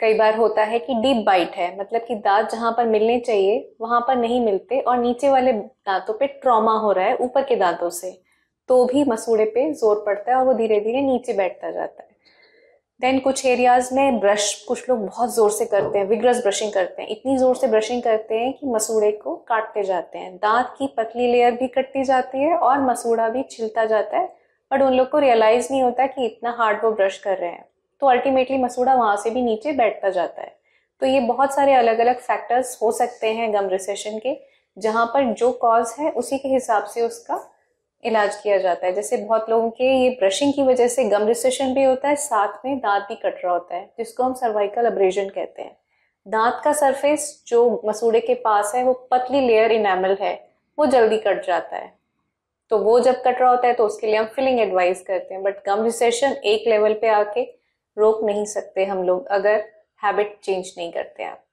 कई बार होता है कि डीप बाइट है मतलब कि दांत जहाँ पर मिलने चाहिए वहाँ पर नहीं मिलते और नीचे वाले दांतों पे ट्रॉमा हो रहा है ऊपर के दांतों से तो भी मसूड़े पे जोर पड़ता है और वो धीरे धीरे नीचे बैठता जाता है देन कुछ एरियाज में ब्रश कुछ लोग बहुत ज़ोर से करते हैं विग्रस ब्रशिंग करते हैं इतनी ज़ोर से ब्रशिंग करते हैं कि मसूड़े को काटते जाते हैं दांत की पतली लेयर भी कटती जाती है और मसूड़ा भी छिलता जाता है बट उन लोग को रियलाइज़ नहीं होता कि इतना हार्ड वो ब्रश कर रहे हैं तो अल्टीमेटली मसूड़ा वहाँ से भी नीचे बैठता जाता है तो ये बहुत सारे अलग अलग फैक्टर्स हो सकते हैं गम रिसेशन के जहाँ पर जो कॉज है उसी के हिसाब से उसका इलाज किया जाता है जैसे बहुत लोगों के ये ब्रशिंग की वजह से गम रिसेशन भी होता है साथ में दांत भी कट रहा होता है जिसको हम सर्वाइकल अब्रेजन कहते हैं दांत का सरफेस जो मसूड़े के पास है वो पतली लेयर इनामल है वो जल्दी कट जाता है तो वो जब कट रहा होता है तो उसके लिए हम फिलिंग एडवाइस करते हैं बट गम रिसेशन एक लेवल पे आके रोक नहीं सकते हम लोग अगर हैबिट चेंज नहीं करते आप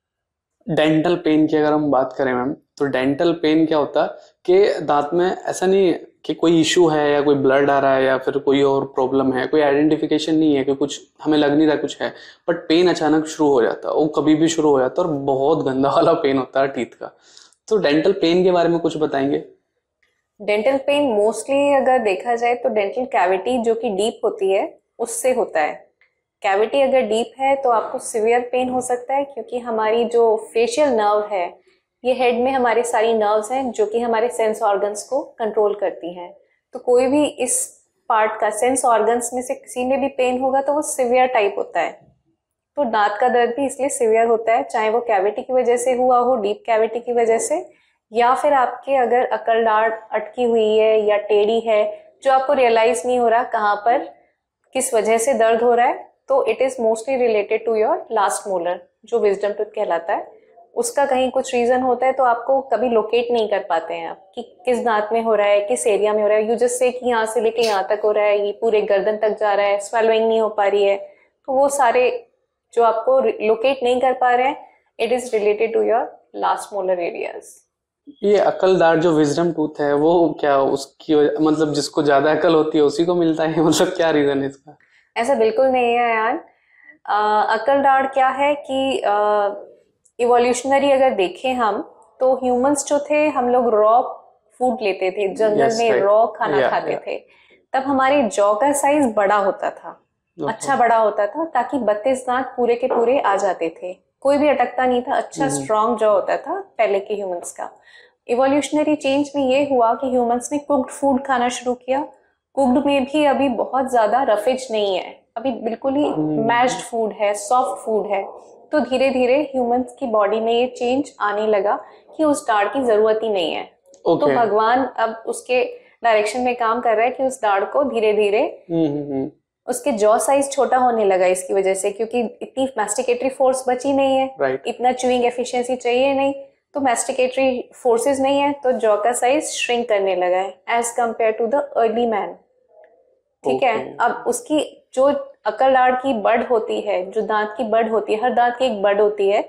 डेंटल पेन की अगर हम बात करें मैम तो डेंटल पेन क्या होता है कि दांत में ऐसा नहीं कि कोई इशू है या कोई ब्लड आ रहा है या फिर कोई और प्रॉब्लम है कोई आइडेंटिफिकेशन नहीं है कि कुछ हमें लग नहीं रहा कुछ है बट पेन अचानक शुरू हो जाता है वो कभी भी शुरू हो जाता है और बहुत गंदा वाला पेन होता है टीथ का तो डेंटल पेन के बारे में कुछ बताएंगे डेंटल पेन मोस्टली अगर देखा जाए तो डेंटल कैविटी जो कि डीप होती है उससे होता है कैविटी अगर डीप है तो आपको सिवियर पेन हो सकता है क्योंकि हमारी जो फेशियल नर्व है ये हेड में हमारी सारी नर्व्स हैं जो कि हमारे सेंस ऑर्गन्स को कंट्रोल करती हैं तो कोई भी इस पार्ट का सेंस ऑर्गन्स में से किसी में भी पेन होगा तो वो सिवियर टाइप होता है तो दांत का दर्द भी इसलिए सिवियर होता है चाहे वो कैविटी की वजह से हुआ हो डीप कैविटी की वजह से या फिर आपके अगर अकल डाट अटकी हुई है या टेढ़ी है जो आपको रियलाइज नहीं हो रहा कहाँ पर किस वजह से दर्द हो रहा है तो it is mostly related to your last molar जो विजडम टूथ कहलाता है उसका कहीं कुछ रीज़न होता है तो आपको कभी लोकेट नहीं कर पाते हैं आप कि किस दांत में हो रहा है किस एरिया में हो रहा है यू जस्ट से कि यहाँ से लेके यहाँ तक हो रहा है ये पूरे गर्दन तक जा रहा है स्वेलोइंग नहीं हो पा रही है तो वो सारे जो आपको लोकेट नहीं कर पा रहे हैं it is related to your last molar areas ये अकलदार जो विजडम टूथ है वो क्या उसकी मतलब जिसको ज्यादा अकल होती है उसी को मिलता है [laughs] मतलब क्या रीजन है इसका ऐसा बिल्कुल नहीं है यार अकल अकलदार क्या है कि आ, इवोल्यूशनरी अगर देखें हम तो ह्यूमंस जो थे हम लोग रॉ फूड लेते थे जंगल yes, में right. रॉ खाना yeah, खाते yeah. थे तब हमारे जॉ का साइज बड़ा होता था okay. अच्छा बड़ा होता था ताकि बत्तीस दांत पूरे के पूरे आ जाते थे कोई भी अटकता नहीं था अच्छा स्ट्रॉन्ग हम्म। जॉ होता था पहले के ह्यूमंस का इवोल्यूशनरी चेंज में ये हुआ कि ह्यूमंस ने कुक्ड फूड खाना शुरू किया कुक्ड में भी अभी बहुत ज्यादा रफेज नहीं है अभी बिल्कुल ही मैश्ड हम्म। फूड है सॉफ्ट फूड है तो धीरे धीरे ह्यूमंस की बॉडी में ये चेंज आने लगा कि उस डाढ़ की जरूरत ही नहीं है तो okay. तो भगवान अब उसके डायरेक्शन में काम कर रहा है कि उस दाढ़ को धीरे धीरे हम्म, हम्म, हम्म। उसके जॉ साइज छोटा होने लगा इसकी वजह से क्योंकि इतनी मैस्टिकेटरी फोर्स बची नहीं है right. इतना चूइंग एफिशिएंसी चाहिए नहीं तो मैस्टिकेटरी फोर्सेस नहीं है तो जॉ का साइज श्रिंक करने लगा है as compared to the early man ठीक है अब उसकी जो अकल अक्लडाड़ की बर्ड होती है जो दांत की बर्ड होती है हर दांत की एक बड होती है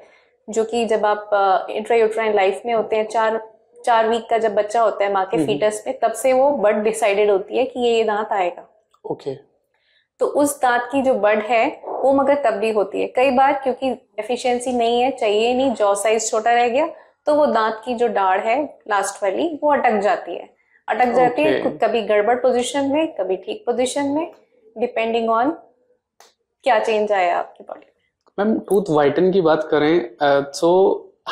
जो कि जब आप इंट्रा यूट्राइन लाइफ में होते हैं चार चार वीक का जब बच्चा होता है माँ के फीटस हम्म, हम्म। में तब से वो बड डिसाइडेड होती है कि ये ये दांत आएगा ओके तो उस दांत की जो बड है वो मगर तब भी होती है कई बार क्योंकि एफिशिएंसी नहीं है चाहिए नहीं जॉ साइज छोटा रह गया तो वो दांत की जो डाढ़ है लास्ट वाली वो अटक जाती है अटक okay. जाती है कभी गड़बड़ पोजिशन में कभी ठीक पोजिशन में डिपेंडिंग ऑन क्या चेंज आया आपके बॉडी मैम टूथ वाइटन की बात करें तो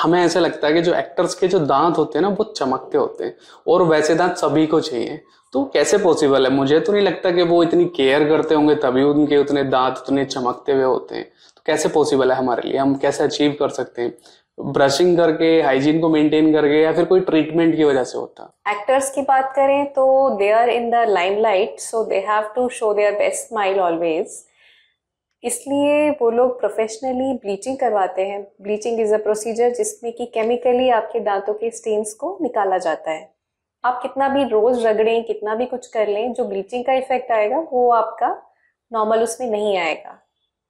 हमें ऐसा लगता है कि जो एक्टर्स के जो दांत होते हैं ना वो चमकते होते हैं और वैसे दांत सभी को चाहिए तो कैसे पॉसिबल है मुझे तो नहीं लगता कि वो इतनी केयर करते होंगे तभी उनके उतने दांत उतने चमकते हुए होते हैं तो कैसे पॉसिबल है हमारे लिए हम कैसे अचीव कर सकते हैं ब्रशिंग करके हाइजीन को मेंटेन करके या फिर कोई ट्रीटमेंट की वजह से होता एक्टर्स की बात करें तो they are in the limelight so they have to show their best smile always इसलिए वो लोग प्रोफेशनली ब्लीचिंग करवाते हैं ब्लीचिंग इज़ अ प्रोसीजर जिसमें कि केमिकली आपके दांतों के स्टेन्स को निकाला जाता है आप कितना भी रोज़ रगड़ें कितना भी कुछ कर लें जो ब्लीचिंग का इफ़ेक्ट आएगा वो आपका नॉर्मल उसमें नहीं आएगा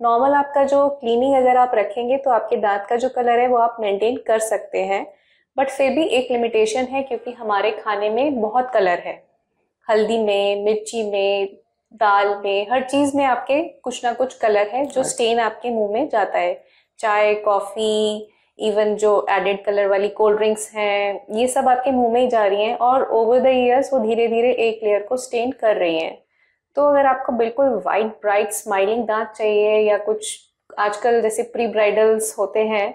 नॉर्मल आपका जो क्लीनिंग अगर आप रखेंगे तो आपके दांत का जो कलर है वो आप मेंटेन कर सकते हैं बट फिर भी एक लिमिटेशन है क्योंकि हमारे खाने में बहुत कलर है हल्दी में मिर्ची में दाल में हर चीज में आपके कुछ ना कुछ कलर है जो स्टेन आपके मुंह में जाता है चाय कॉफी इवन जो एडेड कलर वाली कोल्ड ड्रिंक्स हैं ये सब आपके मुंह में ही जा रही हैं और ओवर द ईयर्स वो धीरे धीरे एक लेयर को स्टेन कर रही हैं तो अगर आपको बिल्कुल वाइट ब्राइट स्माइलिंग दांत चाहिए या कुछ आजकल जैसे प्री ब्राइडल्स होते हैं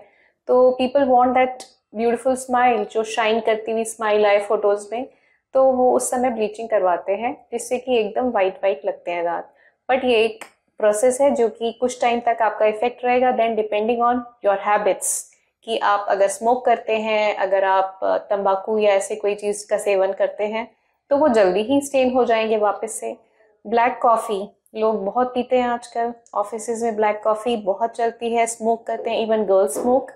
तो people want that beautiful smile जो शाइन करती हुई स्माइल आए फोटोज़ में तो वो उस समय ब्लीचिंग करवाते हैं जिससे कि एकदम वाइट वाइट लगते हैं दांत बट ये एक प्रोसेस है जो कि कुछ टाइम तक आपका इफेक्ट रहेगा then depending on your habits कि आप अगर स्मोक करते हैं अगर आप तंबाकू या ऐसे कोई चीज़ का सेवन करते हैं तो वो जल्दी ही स्टेन हो जाएंगे वापस से ब्लैक कॉफ़ी लोग बहुत पीते हैं आजकल ऑफिस में ब्लैक कॉफ़ी बहुत चलती है स्मोक करते हैं इवन गर्ल्स स्मोक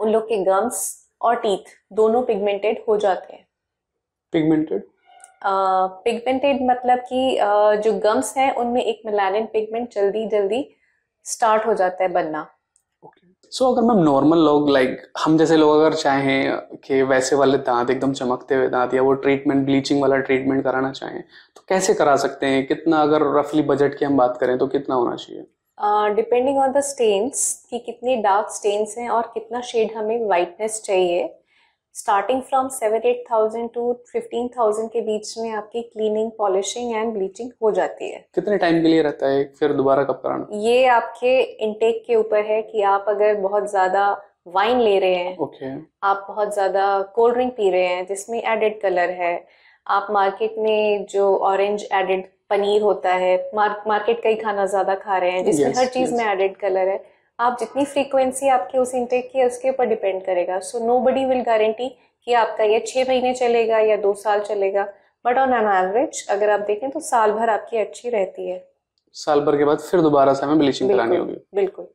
उन लोग के गम्स और टीथ दोनों पिगमेंटेड हो जाते हैं पिगमेंटेड पिगमेंटेड uh, मतलब कि uh, जो गम्स हैं उनमें एक मिलानिन पिगमेंट जल्दी जल्दी स्टार्ट हो जाता है बनना सो so, अगर मैम नॉर्मल लोग लाइक like, हम जैसे लोग अगर चाहें कि वैसे वाले दांत एकदम चमकते हुए दांत या वो ट्रीटमेंट ब्लीचिंग वाला ट्रीटमेंट कराना चाहें तो कैसे करा सकते हैं कितना अगर रफली बजट की हम बात करें तो कितना होना चाहिए डिपेंडिंग ऑन द स्टेन्स कि कितने डार्क स्टेन्स हैं और कितना शेड हमें वाइटनेस चाहिए starting from seven eight thousand to fifteen thousand के बीच में आपकी क्लीनिंग पॉलिशिंग एंड ब्लीचिंग हो जाती है कितने टाइम के लिए रहता है फिर दोबारा कब कराना ये आपके इनटेक के ऊपर है कि आप अगर बहुत ज्यादा वाइन ले रहे हैं okay. आप बहुत ज्यादा कोल्ड ड्रिंक पी रहे हैं जिसमें एडेड कलर है आप मार्केट में जो ऑरेंज एडेड पनीर होता है मार्केट का ही खाना ज्यादा खा रहे हैं जिसमें yes, हर चीज yes. में एडेड कलर है आप जितनी फ्रीक्वेंसी आपकी उस इंटेक की है उसके ऊपर डिपेंड करेगा so nobody will guarantee कि आपका ये छः महीने चलेगा या दो साल चलेगा बट ऑन एन एवरेज अगर आप देखें तो साल भर आपकी अच्छी रहती है साल भर के बाद फिर दोबारा से हमें ब्लीचिंग करानी होगी बिल्कुल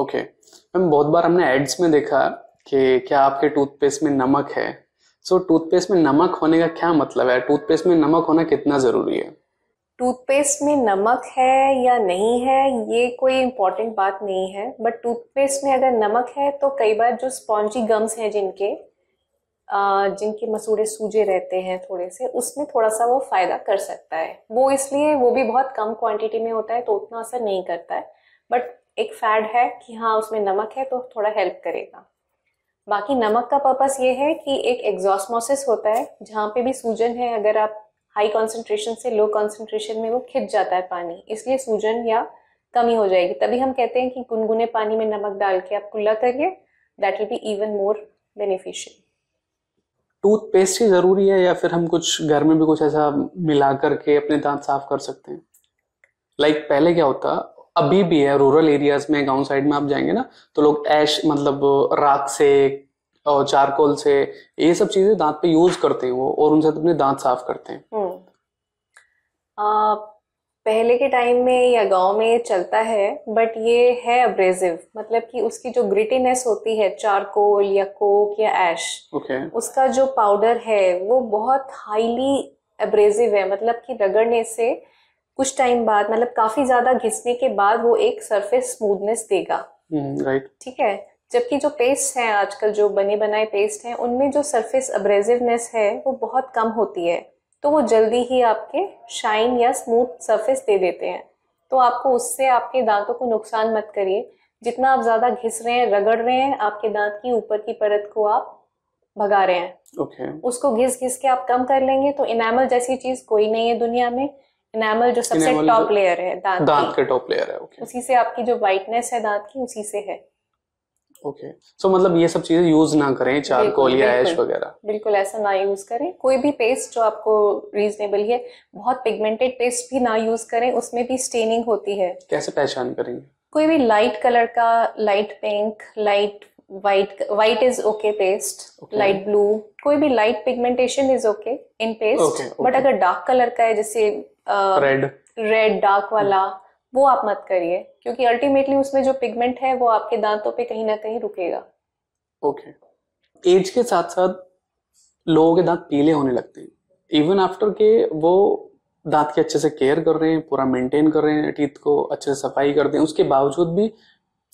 ओके okay. मैम बहुत बार हमने एड्स में देखा कि क्या आपके टूथपेस्ट में नमक है सो so, टूथपेस्ट में नमक होने का क्या मतलब है टूथपेस्ट में नमक होना कितना ज़रूरी है टूथपेस्ट में नमक है या नहीं है ये कोई इम्पॉर्टेंट बात नहीं है बट टूथपेस्ट में अगर नमक है तो कई बार जो स्पॉन्जी गम्स हैं जिनके जिनके मसूड़े सूजे रहते हैं थोड़े से उसमें थोड़ा सा वो फ़ायदा कर सकता है वो इसलिए वो भी बहुत कम क्वांटिटी में होता है तो उतना असर नहीं करता है बट एक फैड है कि हाँ उसमें नमक है तो थोड़ा हेल्प करेगा बाकी नमक का पर्पस ये है कि एक एग्जॉस्मोसिस होता है जहाँ पे भी सूजन है अगर आप हाई कॉन्सेंट्रेशन से लो कॉन्सेंट्रेशन में वो खिंच जाता है पानी इसलिए सूजन या कमी हो जाएगी तभी हम कहते हैं कि गुनगुने पानी में नमक डाल के आप कुल्ला करिए that will be even more beneficial toothpaste ही ज़रूरी है या फिर हम कुछ घर में भी कुछ ऐसा मिला करके अपने दांत साफ कर सकते हैं लाइक like, पहले क्या होता अभी भी है रूरल एरियाज में गांव साइड में आप जाएंगे ना तो लोग ऐश मतलब राख से और चारकोल से ये सब चीजें दांत पे यूज करते हैं वो और उनसे अपने दांत साफ करते हैं हम्म। आ, पहले के टाइम में या गांव में चलता है बट ये है अब्रेजिव मतलब कि उसकी जो ग्रिटीनेस होती है चारकोल या कोक या एश okay. उसका जो पाउडर है वो बहुत हाईली एब्रेसिव है मतलब कि रगड़ने से कुछ टाइम बाद मतलब काफी ज्यादा घिसने के बाद वो एक सरफेस स्मूथनेस देगा राइट हम्म, mm, right. ठीक है जबकि जो पेस्ट हैं आजकल जो बने बनाए पेस्ट हैं उनमें जो सरफेस अब्रेजिवनेस है वो बहुत कम होती है तो वो जल्दी ही आपके शाइन या स्मूथ सरफेस दे देते हैं तो आपको उससे आपके दांतों को नुकसान मत करिए जितना आप ज़्यादा घिस रहे हैं रगड़ रहे हैं आपके दांत की ऊपर की परत को आप भगा रहे हैं okay. उसको घिस घिस के आप कम कर लेंगे तो इनामल जैसी चीज़ कोई नहीं है दुनिया में इनामल जो सबसे टॉप लेयर है दांत दांत के टॉप लेयर है okay. उसी से आपकी जो वाइटनेस है दांत की उसी से है ओके okay. सो so, मतलब ये सब चीजें यूज ना करें चारकोल या ऐश वगैरह बिल्कुल ऐसा ना यूज करें कोई भी पेस्ट जो आपको रीजनेबल है बहुत पिगमेंटेड पेस्ट भी ना यूज करें उसमें भी स्टेनिंग होती है कैसे पहचान करेंगे कोई भी लाइट कलर का light pink light white white is okay paste light blue कोई भी light pigmentation is okay in paste but अगर डार्क कलर का है जैसे रेड रेड डार्क वाला hmm. वो आप मत करिए क्योंकि अल्टीमेटली उसमें जो पिगमेंट है वो आपके दांतों पे कहीं ना कहीं रुकेगा ओके okay. एज के साथ साथ लोगों के दांत पीले होने लगते हैं इवन आफ्टर के वो दांत के अच्छे से केयर कर रहे हैं पूरा मेंटेन कर रहे हैं टीथ को अच्छे से सफाई कर रहे हैं उसके बावजूद भी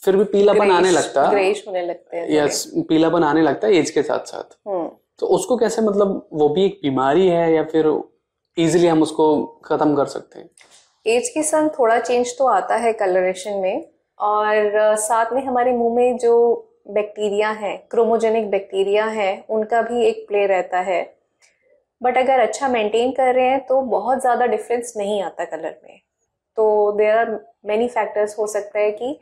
फिर भी पीला पीलापन आने लगता है होने लगते हैं यस पीलापन आने लगता है एज के साथ साथ हम्म। तो उसको कैसे मतलब वो भी एक बीमारी है या फिर इजिली हम उसको खत्म कर सकते हैं एज के संग थोड़ा चेंज तो आता है कलरेशन में और साथ में हमारे मुंह में जो बैक्टीरिया हैं क्रोमोजेनिक बैक्टीरिया हैं उनका भी एक प्ले रहता है बट अगर अच्छा मेंटेन कर रहे हैं तो बहुत ज़्यादा डिफरेंस नहीं आता कलर में तो देर आर मैनी फैक्टर्स हो सकता है कि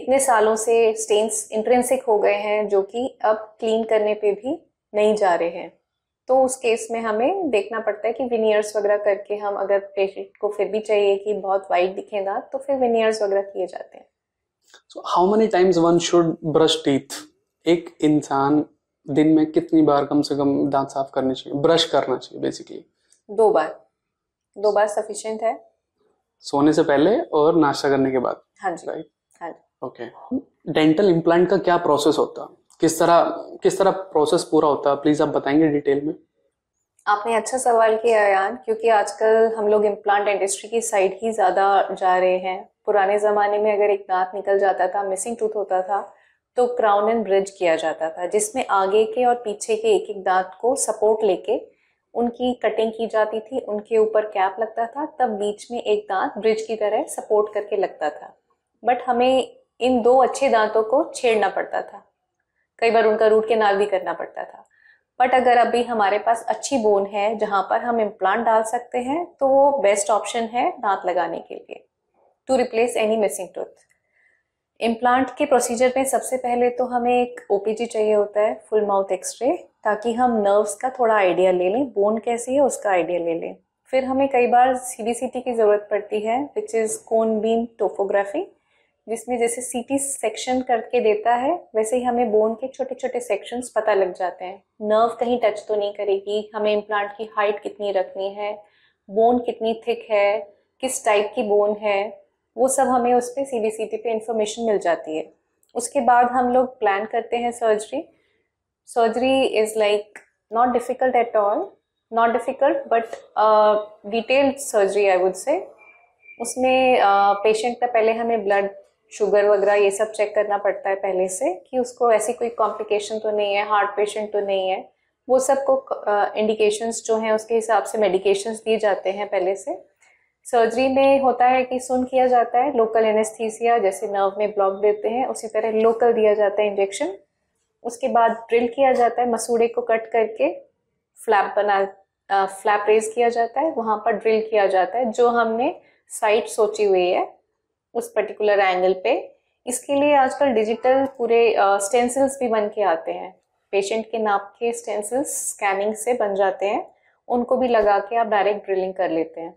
इतने सालों से स्टेन्स इंट्रेंसिक हो गए हैं जो कि अब क्लीन करने पे भी नहीं जा रहे हैं तो उस केस में हमें देखना पड़ता है कि विनियर्स वगैरह करके हम अगर पेशेंट को फिर भी चाहिए कि बहुत वाइट दिखेगा तो फिर विनियर्स वगैरह किए जाते हैं so how many times one should brush teeth एक इंसान दिन में कितनी बार कम से कम दांत साफ करने चाहिए ब्रश करना चाहिए बेसिकली दो बार दो बार सफिशिएंट है सोने से पहले और नाश्ता करने के बाद हाँ जी राइट हाँ जी ओके डेंटल इम्प्लांट का क्या प्रोसेस होता है किस तरह किस तरह प्रोसेस पूरा होता है प्लीज आप बताएंगे डिटेल में आपने अच्छा सवाल किया यार क्योंकि आजकल हम लोग इम्प्लांट इंडस्ट्री की साइड ही ज़्यादा जा रहे हैं पुराने ज़माने में अगर एक दांत निकल जाता था मिसिंग टूथ होता था तो क्राउन एंड ब्रिज किया जाता था जिसमें आगे के और पीछे के एक एक दांत को सपोर्ट लेके उनकी कटिंग की जाती थी उनके ऊपर कैप लगता था तब बीच में एक दांत ब्रिज की तरह सपोर्ट करके लगता था बट हमें इन दो अच्छे दांतों को छेड़ना पड़ता था कई बार उनका रूट केनाल भी करना पड़ता था बट अगर अभी हमारे पास अच्छी बोन है जहाँ पर हम इम्प्लांट डाल सकते हैं तो वो बेस्ट ऑप्शन है दांत लगाने के लिए to replace any missing tooth implant के प्रोसीजर में सबसे पहले तो हमें एक ओ चाहिए होता है फुल माउथ एक्सरे ताकि हम नर्व्स का थोड़ा आइडिया ले लें बोन कैसी है उसका आइडिया ले लें फिर हमें कई बार सी की ज़रूरत पड़ती है विच इज़ कोन बीम टोफोग्राफी जिसमें जैसे सी टी सेक्शन करके देता है वैसे ही हमें बोन के छोटे छोटे सेक्शंस पता लग जाते हैं नर्व कहीं टच तो नहीं करेगी हमें इम्प्लांट की हाइट कितनी रखनी है बोन कितनी थिक है किस टाइप की बोन है वो सब हमें उस पर सी बी सी टी पे इंफॉर्मेशन मिल जाती है उसके बाद हम लोग प्लान करते हैं surgery surgery is like not difficult at all not difficult but detailed surgery I would say उसमें पेशेंट uh, का पहले हमें ब्लड शुगर वगैरह ये सब चेक करना पड़ता है पहले से कि उसको ऐसी कोई कॉम्प्लिकेशन तो नहीं है हार्ट पेशेंट तो नहीं है वो सब को इंडिकेशंस जो हैं उसके हिसाब से मेडिकेशंस दिए जाते हैं पहले से सर्जरी में होता है कि सुन किया जाता है लोकल एनेस्थीसिया जैसे नर्व में ब्लॉक देते हैं उसी तरह लोकल दिया जाता है इंजेक्शन उसके बाद ड्रिल किया जाता है मसूड़े को कट करके फ्लैप बना फ्लैप रेज किया जाता है वहाँ पर ड्रिल किया जाता है जो हमने साइट सोची हुई है उस पर्टिकुलर एंगल पे इसके लिए आजकल डिजिटल पूरे स्टेंसिल्स भी बन के आते हैं पेशेंट के नाप के स्टेंसिल्स स्कैनिंग से बन जाते हैं उनको भी लगा के आप डायरेक्ट ड्रिलिंग कर लेते हैं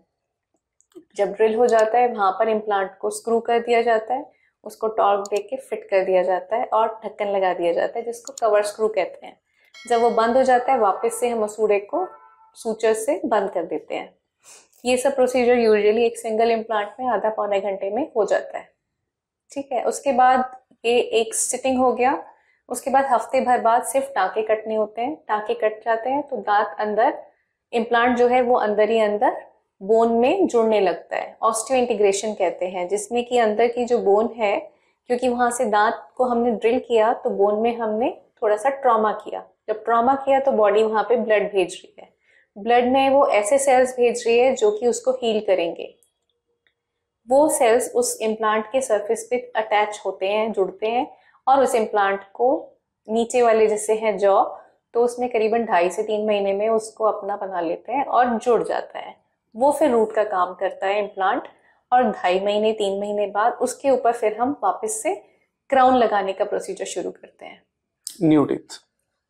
जब ड्रिल हो जाता है वहाँ पर इम्प्लांट को स्क्रू कर दिया जाता है उसको टॉर्क दे के फिट कर दिया जाता है और ढक्कन लगा दिया जाता है जिसको कवर स्क्रू कहते हैं जब वो बंद हो जाता है वापस से हम मसूड़े को सूचर से बंद कर देते हैं ये सब प्रोसीजर यूजुअली एक सिंगल इम्प्लांट में आधा पौने घंटे में हो जाता है ठीक है उसके बाद ये एक सिटिंग हो गया उसके बाद हफ्ते भर बाद सिर्फ टाँके कटने होते हैं टाँके कट जाते हैं तो दांत अंदर इम्प्लांट जो है वो अंदर ही अंदर बोन में जुड़ने लगता है ऑस्टियो इंटीग्रेशन कहते हैं जिसमें कि अंदर की जो बोन है क्योंकि वहाँ से दांत को हमने ड्रिल किया तो बोन में हमने थोड़ा सा ट्रॉमा किया जब ट्रॉमा किया तो बॉडी वहाँ पे ब्लड भेज रही है ब्लड में वो ऐसे सेल्स भेज रही है जो कि उसको हील करेंगे वो सेल्स उस इम्प्लांट के सरफेस पे अटैच होते हैं जुड़ते हैं और उस इम्प्लांट को नीचे वाले जैसे हैं जॉ तो उसमें करीबन ढाई से तीन महीने में उसको अपना बना लेते हैं और जुड़ जाता है वो फिर रूट का काम करता है इम्प्लांट और ढाई महीने तीन महीने बाद उसके ऊपर फिर हम वापस से क्राउन लगाने का प्रोसीजर शुरू करते हैं न्यू टीथ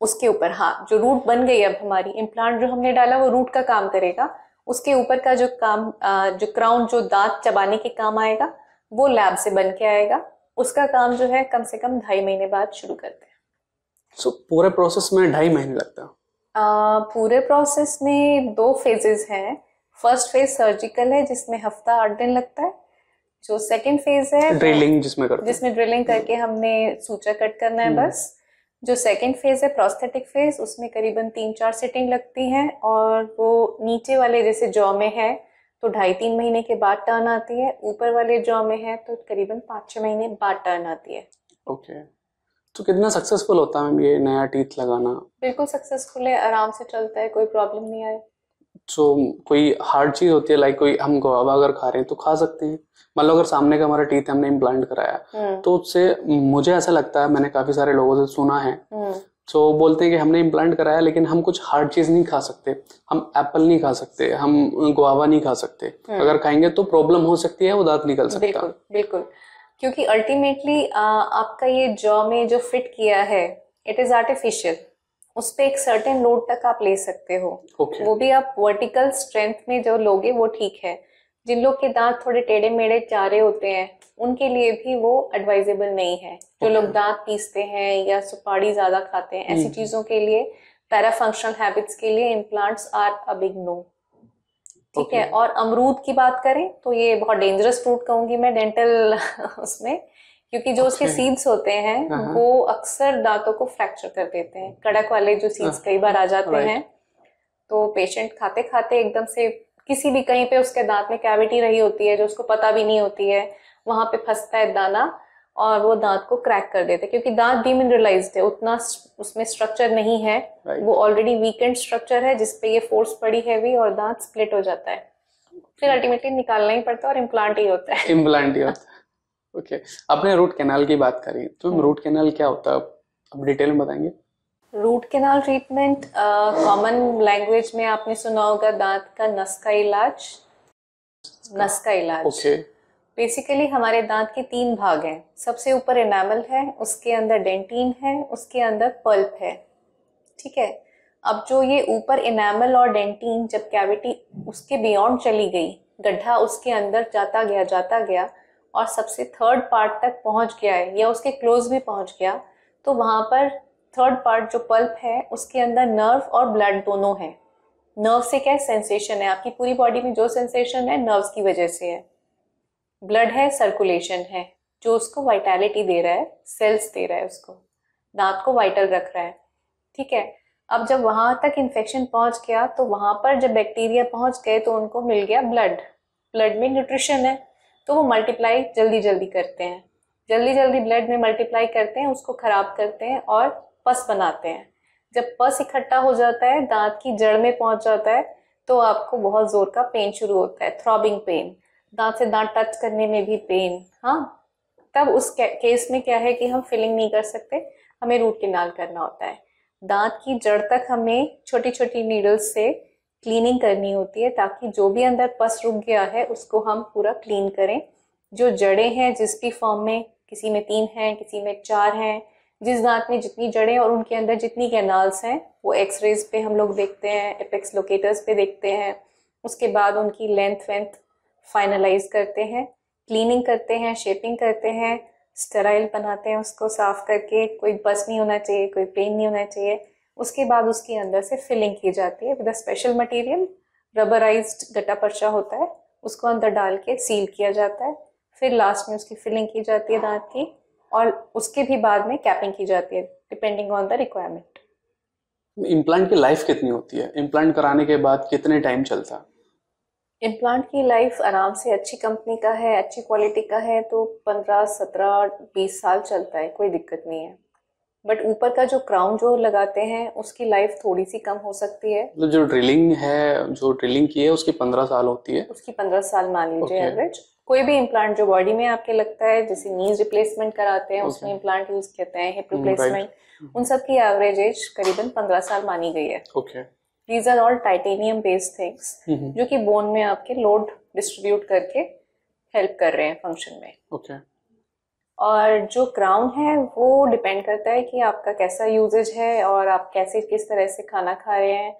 उसके ऊपर हाँ जो रूट बन गई अब हमारी इम्प्लांट जो हमने डाला वो रूट का काम करेगा उसके ऊपर का जो काम जो क्राउन जो दांत चबाने के काम आएगा वो लैब से बन के आएगा उसका काम जो है कम से कम ढाई महीने बाद शुरू करते हैं सो so, पूरे प्रोसेस में ढाई महीने लगता आ, पूरे प्रोसेस में दो फेजेस हैं फर्स्ट फेज सर्जिकल है जिसमें हफ्ता आठ दिन लगता है जो सेकंड फेज है ड्रिलिंग जिसमें करते जिसमें ड्रिलिंग करके हम्म। हमने सूचा कट करना है हम्म। बस जो सेकेंड फेज़ है प्रोस्थेटिक फेज़ उसमें करीबन तीन चार सिटिंग लगती हैं और वो नीचे वाले जैसे जॉ में है तो ढाई तीन महीने के बाद टर्न आती है ऊपर वाले जॉ में है तो करीबन पाँच छः महीने बाद टर्न आती है ओके तो कितना सक्सेसफुल होता है ये नया टीथ लगाना बिल्कुल सक्सेसफुल है आराम से चलता है कोई प्रॉब्लम नहीं आए सो कोई हार्ड चीज़ होती है लाइक कोई हम गुआवा अगर खा रहे हैं तो खा सकते हैं मान मतलब लो अगर सामने का हमारा टीथ हमने इम्प्लांट कराया हम्म। तो उससे मुझे ऐसा लगता है मैंने काफ़ी सारे लोगों से सुना है सो हम्म। so, बोलते हैं कि हमने इम्प्लांट कराया लेकिन हम कुछ हार्ड चीज़ नहीं खा सकते हम एप्पल नहीं खा सकते हम गुआवा नहीं खा सकते हम्म। अगर खाएंगे तो प्रॉब्लम हो सकती है वो दांत निकल सकता बिल्कुल बिल्कुल क्योंकि अल्टीमेटली आपका ये जॉ में जो फिट किया है इट इज़ आर्टिफिशियल उस पर एक सर्टेन लोड तक आप ले सकते हो okay. वो भी आप वर्टिकल स्ट्रेंथ में जो लोगे वो ठीक है जिन लोग के दांत थोड़े टेढ़े मेढ़े चारे होते हैं उनके लिए भी वो एडवाइजेबल नहीं है जो लोग दांत पीसते हैं या सुपारी ज्यादा खाते हैं ऐसी चीजों के लिए पैराफंक्शनल हैबिट्स के लिए implants are a big no ठीक है और अमरूद की बात करें तो ये बहुत डेंजरस फ्रूट कहूंगी मैं डेंटल [laughs] उसमें क्योंकि जो उसके सीड्स होते हैं हाँ, हाँ. वो अक्सर दांतों को फ्रैक्चर कर देते हैं कड़क वाले जो सीड्स हाँ. कई बार आ जाते हैं तो पेशेंट खाते खाते एकदम से किसी भी कहीं पे उसके दांत में कैविटी रही होती है जो उसको पता भी नहीं होती है वहां पे फंसता है दाना और वो दांत को क्रैक कर देते क्योंकि दांत डिमिनरलाइज है उतना उसमें स्ट्रक्चर नहीं है वो ऑलरेडी वीकेंड स्ट्रक्चर है जिसपे ये फोर्स पड़ी है भी और दांत स्प्लिट हो जाता है फिर अल्टीमेटली hmm. निकालना ही पड़ता है और इम्प्लांट ही होता है इम्प्लांट ही होता है ओके आपने रूट कैनाल की बात करी तो रूट हाँ। कैनाल क्या होता है आप डिटेल में बताएंगे root canal treatment common language में आपने सुना होगा दांत का नस का इलाज नस का इलाज ओके बेसिकली हमारे दांत के तीन भाग हैं सबसे ऊपर एनामल है उसके अंदर डेंटिन है उसके अंदर पल्प है ठीक है अब जो ये ऊपर इनामल और डेंटिन जब कैविटी उसके बियॉन्ड चली गई गड्ढा उसके अंदर जाता गया जाता गया और सबसे थर्ड पार्ट तक पहुंच गया है या उसके क्लोज भी पहुंच गया तो वहाँ पर थर्ड पार्ट जो पल्प है उसके अंदर नर्व और ब्लड दोनों है नर्व से क्या सेंसेशन है आपकी पूरी बॉडी में जो सेंसेशन है नर्व्स की वजह से है ब्लड है सर्कुलेशन है जो उसको वाइटैलिटी दे रहा है सेल्स दे रहा है उसको दांत को वाइटल रख रहा है ठीक है अब जब वहाँ तक इन्फेक्शन पहुँच गया तो वहाँ पर जब बैक्टीरिया पहुँच गए तो उनको मिल गया ब्लड ब्लड में न्यूट्रिशन है तो वो मल्टीप्लाई जल्दी जल्दी करते हैं जल्दी जल्दी ब्लड में मल्टीप्लाई करते हैं उसको ख़राब करते हैं और पस बनाते हैं जब पस इकट्ठा हो जाता है दांत की जड़ में पहुंच जाता है तो आपको बहुत ज़ोर का पेन शुरू होता है थ्रॉबिंग पेन दांत से दांत टच करने में भी पेन हाँ तब उस केस में क्या है कि हम फिलिंग नहीं कर सकते हमें रूट किनाल करना होता है दांत की जड़ तक हमें छोटी छोटी नीडल्स से क्लीनिंग करनी होती है ताकि जो भी अंदर पस रुक गया है उसको हम पूरा क्लीन करें जो जड़ें हैं जिस भी फॉर्म में किसी में तीन हैं किसी में चार हैं जिस दांत में जितनी जड़ें और उनके अंदर जितनी कैनाल्स हैं वो एक्सरेज पे हम लोग देखते हैं एपेक्स लोकेटर्स पे देखते हैं उसके बाद उनकी लेंथ वेंथ फाइनलाइज करते हैं क्लीनिंग करते हैं शेपिंग करते हैं स्टेराइल बनाते हैं उसको साफ करके कोई बस नहीं होना चाहिए कोई पेन नहीं होना चाहिए उसके बाद उसके अंदर से फिलिंग की जाती है with a special material rubberise gutta percha होता है उसको अंदर डाल के सील किया जाता है फिर लास्ट में उसकी फिलिंग की जाती है दांत की और उसके भी बाद में कैपिंग की जाती है depending on the requirement implant की लाइफ कितनी होती है इम्प्लांट कराने के बाद कितने टाइम चलता है इम्प्लांट की लाइफ आराम से अच्छी कंपनी का है अच्छी क्वालिटी का है तो पंद्रह सत्रह बीस साल चलता है कोई दिक्कत नहीं है बट ऊपर का जो क्राउन जो लगाते हैं उसकी लाइफ थोड़ी सी कम हो सकती है मतलब जो ड्रिलिंग है जो ड्रिलिंग की है उसकी पंद्रह साल होती है उसकी पंद्रह साल मान लीजिए एवरेज कोई भी इम्प्लांट जो बॉडी में आपके लगता है जैसे नीज रिप्लेसमेंट कराते हैं उसमें इम्प्लांट यूज करते हैं हिप रिप्लेसमेंट hmm, hmm. उन सब की एवरेज एज करीबन पंद्रह साल मानी गई है okay these are all titanium based things जो कि बोन में आपके लोड डिस्ट्रीब्यूट करके हेल्प कर रहे हैं फंक्शन में ओके okay. और जो क्राउन है वो डिपेंड करता है कि आपका कैसा यूजेज है और आप कैसे किस तरह से खाना खा रहे हैं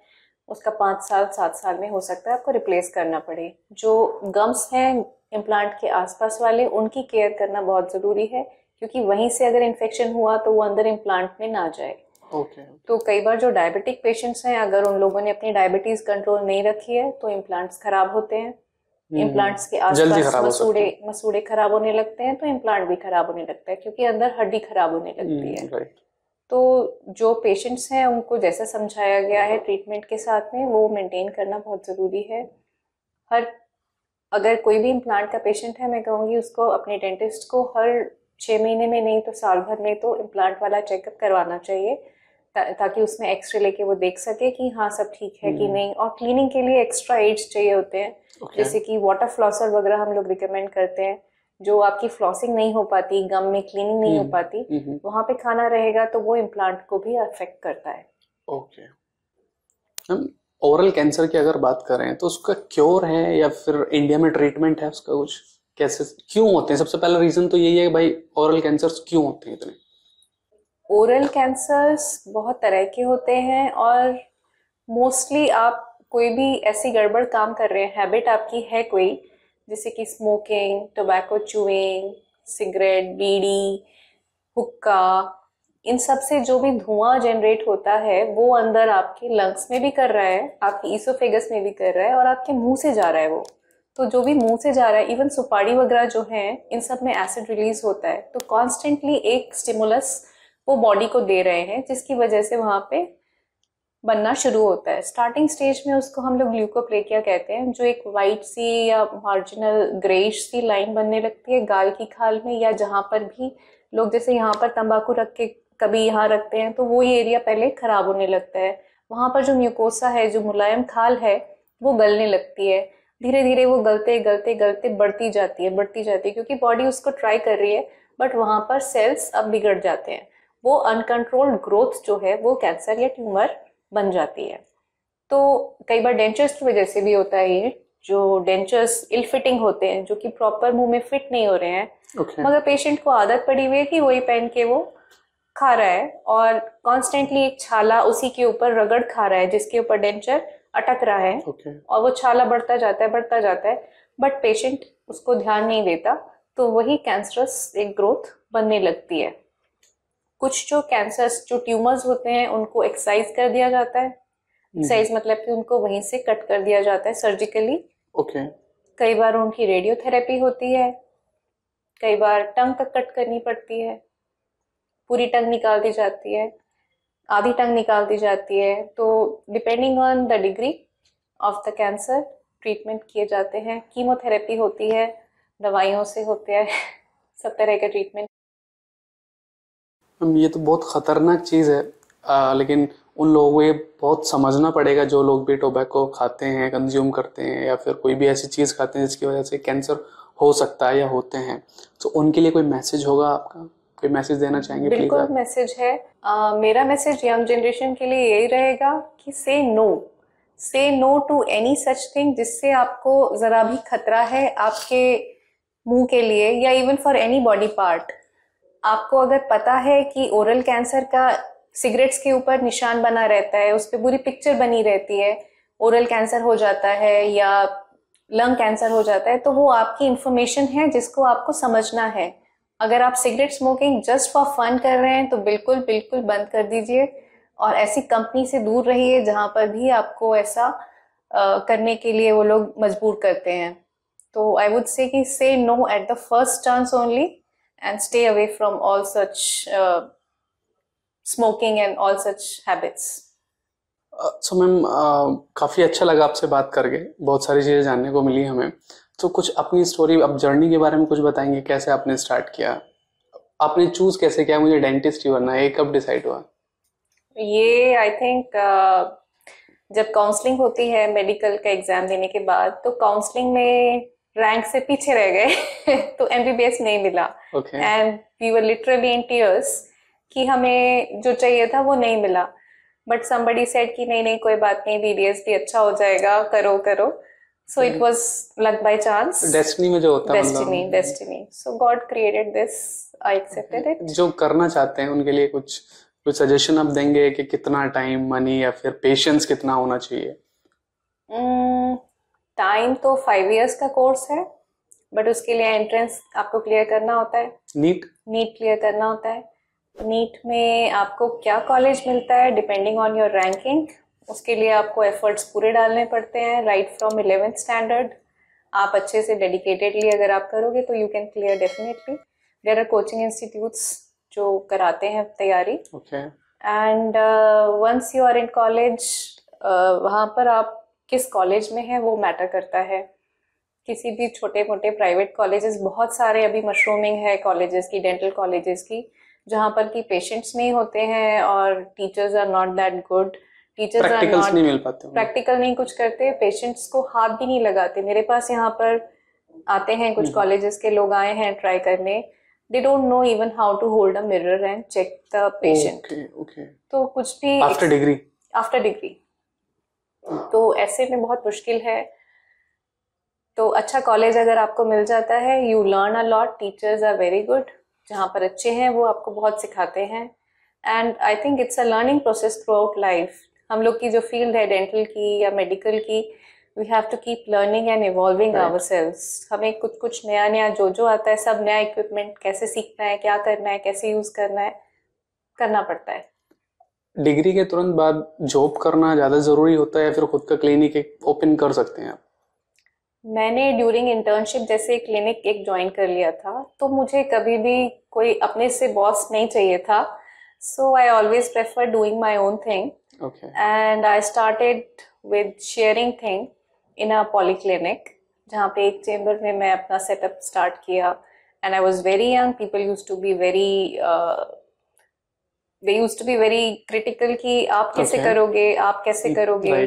उसका पाँच साल सात साल में हो सकता है आपको रिप्लेस करना पड़े जो गम्स हैं इम्प्लांट के आसपास वाले उनकी केयर करना बहुत ज़रूरी है क्योंकि वहीं से अगर इन्फेक्शन हुआ तो वो अंदर इम्प्लांट में ना जाए ओके okay. तो कई बार जो डायबिटिक पेशेंट्स हैं अगर उन लोगों ने अपनी डायबिटीज़ कंट्रोल नहीं रखी है तो इम्प्लांट्स ख़राब होते हैं हम्म, हम्म। इम्प्लांट्स के आसपास मसूड़े मसूड़े खराब होने लगते हैं तो इम्प्लांट भी खराब होने लगता है क्योंकि अंदर हड्डी खराब होने हम्म, लगती है तो जो पेशेंट्स हैं उनको जैसा समझाया गया है ट्रीटमेंट के साथ में वो मेंटेन करना बहुत ज़रूरी है हर अगर कोई भी इम्प्लांट का पेशेंट है मैं कहूँगी उसको अपने डेंटिस्ट को हर छः महीने में नहीं तो साल भर में तो इम्प्लांट वाला चेकअप करवाना चाहिए ताकि उसमें एक्सरे लेके वो देख सके कि हाँ सब ठीक है कि हम्म। नहीं और क्लीनिंग के लिए एक्स्ट्रा एड्स चाहिए होते हैं okay. जैसे कि वाटर फ्लॉसर वगैरह हम लोग रिकमेंड करते हैं जो आपकी फ्लॉसिंग नहीं हो पाती गम में क्लीनिंग नहीं हो हम्म। पाती हम्म। वहाँ पे खाना रहेगा तो वो इम्प्लांट को भी अफेक्ट करता है ओके हम ओरल कैंसर की अगर बात करें तो उसका क्योर है या फिर इंडिया में ट्रीटमेंट है उसका कुछ कैसे क्यों होते हैं सबसे पहला रीजन तो यही है भाई ओरल कैंसर क्यों होते हैं इतने ओरल कैंसर्स बहुत तरह के होते हैं और मोस्टली आप कोई भी ऐसी गड़बड़ काम कर रहे हैं हैबिट आपकी है कोई जैसे कि smoking tobacco chewing cigarette bidi हुक्का इन सब से जो भी धुआं जनरेट होता है वो अंदर आपके लंग्स में भी कर रहा है आपकी ईसोफेगस में भी कर रहा है और आपके मुंह से जा रहा है वो तो जो भी मुंह से जा रहा है इवन सुपारी वगैरह जो है इन सब में एसिड रिलीज होता है तो कॉन्स्टेंटली एक स्टिमुलस वो बॉडी को दे रहे हैं जिसकी वजह से वहाँ पे बनना शुरू होता है स्टार्टिंग स्टेज में उसको हम लोग ग्लूकोप्लेकिया कहते हैं जो एक वाइट सी या मार्जिनल ग्रेश सी लाइन बनने लगती है गाल की खाल में या जहाँ पर भी लोग जैसे यहाँ पर तंबाकू रख के कभी यहाँ रखते हैं तो वो ये एरिया पहले ख़राब होने लगता है वहाँ पर जो म्यूकोसा है जो मुलायम खाल है वो गलने लगती है धीरे धीरे वो गलते गलते गलते बढ़ती जाती है बढ़ती जाती है क्योंकि बॉडी उसको ट्राई कर रही है बट वहाँ पर सेल्स अब बिगड़ जाते हैं वो अनकंट्रोल्ड ग्रोथ जो है वो कैंसर या ट्यूमर बन जाती है तो कई बार डेंचर्स की वजह से भी होता है ये जो डेंचर्स इल फिटिंग होते हैं जो कि प्रॉपर मुंह में फिट नहीं हो रहे हैं okay. मगर पेशेंट को आदत पड़ी हुई है कि वही पहन के वो खा रहा है और कॉन्स्टेंटली एक छाला उसी के ऊपर रगड़ खा रहा है जिसके ऊपर डेंचर अटक रहा है okay. और वो छाला बढ़ता जाता है बढ़ता जाता है बट पेशेंट उसको ध्यान नहीं देता तो वही कैंसरस एक ग्रोथ बनने लगती है कुछ जो कैंसर जो ट्यूमर्स होते हैं उनको एक्साइज कर दिया जाता है एक्साइज हम्म। मतलब कि उनको वहीं से कट कर दिया जाता है सर्जिकली ओके okay. कई बार उनकी रेडियोथेरेपी होती है कई बार टंग तक कट करनी पड़ती है पूरी टंग निकाल दी जाती है आधी टंग निकाल दी जाती है तो depending on the degree of the cancer treatment किए जाते हैं कीमोथेरेपी होती है दवाइयों से होते हैं [laughs] सब तरह के ट्रीटमेंट ये तो बहुत ख़तरनाक चीज़ है आ, लेकिन उन लोगों को ये बहुत समझना पड़ेगा जो लोग भी टोबैको खाते हैं कंज्यूम करते हैं या फिर कोई भी ऐसी चीज़ खाते हैं जिसकी वजह से कैंसर हो सकता है या होते हैं तो उनके लिए कोई मैसेज होगा आपका कोई मैसेज देना चाहेंगे बिल्कुल मैसेज है आ, मेरा मैसेज यंग जनरेशन के लिए यही रहेगा कि say no say no to any such thing जिससे आपको ज़रा भी खतरा है आपके मुंह के लिए या even for any body part आपको अगर पता है कि ओरल कैंसर का सिगरेट्स के ऊपर निशान बना रहता है उस पर पूरी पिक्चर बनी रहती है ओरल कैंसर हो जाता है या लंग कैंसर हो जाता है तो वो आपकी इंफॉर्मेशन है जिसको आपको समझना है अगर आप cigarette smoking just for fun कर रहे हैं तो बिल्कुल बिल्कुल बंद कर दीजिए और ऐसी कंपनी से दूर रहिए जहाँ पर भी आपको ऐसा आ, करने के लिए वो लोग मजबूर करते हैं तो आई वुड से कि say no at the first chance only and stay away from all such uh, smoking and all such habits. So ma'am काफ़ी अच्छा लगा आपसे बात करके बहुत सारी चीज़ें जानने को मिली हमें तो कुछ अपनी स्टोरी अब जर्नी के बारे में कुछ बताएंगे कैसे आपने स्टार्ट किया आपने चूज़ कैसे किया मुझे डेंटिस्ट ही बनना है कब डिसाइड हुआ ये आई थिंक uh, जब काउंसलिंग होती है मेडिकल का एग्ज़ाम देने के बाद तो काउंसलिंग में रैंक से पीछे रह गए [laughs] तो एमबीबीएस नहीं मिला and we were literally in tears कि हमें जो चाहिए था वो नहीं मिला बट समबडी सेड कि नहीं नहीं कोई बात नहीं बीबीएस भी अच्छा हो जाएगा करो करो so it was luck by chance destiny में जो होता है destiny destiny so God created this I accepted it जो करना चाहते हैं उनके लिए कुछ कुछ सजेशन आप देंगे कि कितना टाइम मनी या फिर पेशेंस कितना होना चाहिए mm, टाइम तो फाइव इयर्स का कोर्स है बट उसके लिए एंट्रेंस आपको क्लियर करना होता है नीट नीट क्लियर करना होता है नीट में आपको क्या कॉलेज मिलता है डिपेंडिंग ऑन योर रैंकिंग उसके लिए आपको एफर्ट्स पूरे डालने पड़ते हैं राइट फ्रॉम इलेवेंथ स्टैंडर्ड आप अच्छे से डेडिकेटेडली अगर आप करोगे तो you can clear definitely there are coaching institutes जो कराते हैं तैयारी and once you are in college वहाँ पर आप किस कॉलेज में है वो मैटर करता है किसी भी छोटे मोटे प्राइवेट कॉलेजेस बहुत सारे अभी मशरूमिंग है कॉलेजेस की डेंटल कॉलेजेस की जहाँ पर कि पेशेंट्स नहीं होते हैं और teachers are not that good teachers are not नहीं मिल पाते प्रैक्टिकल नहीं कुछ करते पेशेंट्स को हाथ भी नहीं लगाते मेरे पास यहाँ पर आते हैं कुछ कॉलेजेस हम्म। के लोग आए हैं ट्राई करने they don't know even how to hold a mirror and check the patient तो कुछ भी आफ्टर डिग्री आफ्टर डिग्री तो ऐसे में बहुत मुश्किल है तो अच्छा कॉलेज अगर आपको मिल जाता है you learn a lot teachers are very good जहाँ पर अच्छे हैं वो आपको बहुत सिखाते हैं and I think it's a learning process throughout life हम लोग की जो फील्ड है डेंटल की या मेडिकल की we have to keep learning and evolving ourselves हमें कुछ कुछ नया नया जो जो आता है सब नया इक्विपमेंट कैसे सीखना है क्या करना है कैसे यूज़ करना है करना पड़ता है डिग्री के तुरंत बाद जॉब करना ज़्यादा ज़रूरी होता है या फिर खुद का क्लिनिक ओपन कर सकते हैं आप मैंने ड्यूरिंग इंटर्नशिप जैसे क्लिनिक एक ज्वाइन कर लिया था तो मुझे कभी भी कोई अपने से बॉस नहीं चाहिए था so I always prefer doing my own thing and I started with sharing thing in a polyclinic जहाँ पे एक चेम्बर में मैं अपना सेटअप स्टार्ट किया and I was very young people used to be very they used to be very critical कि आप कैसे okay. करोगे आप कैसे mm, करोगे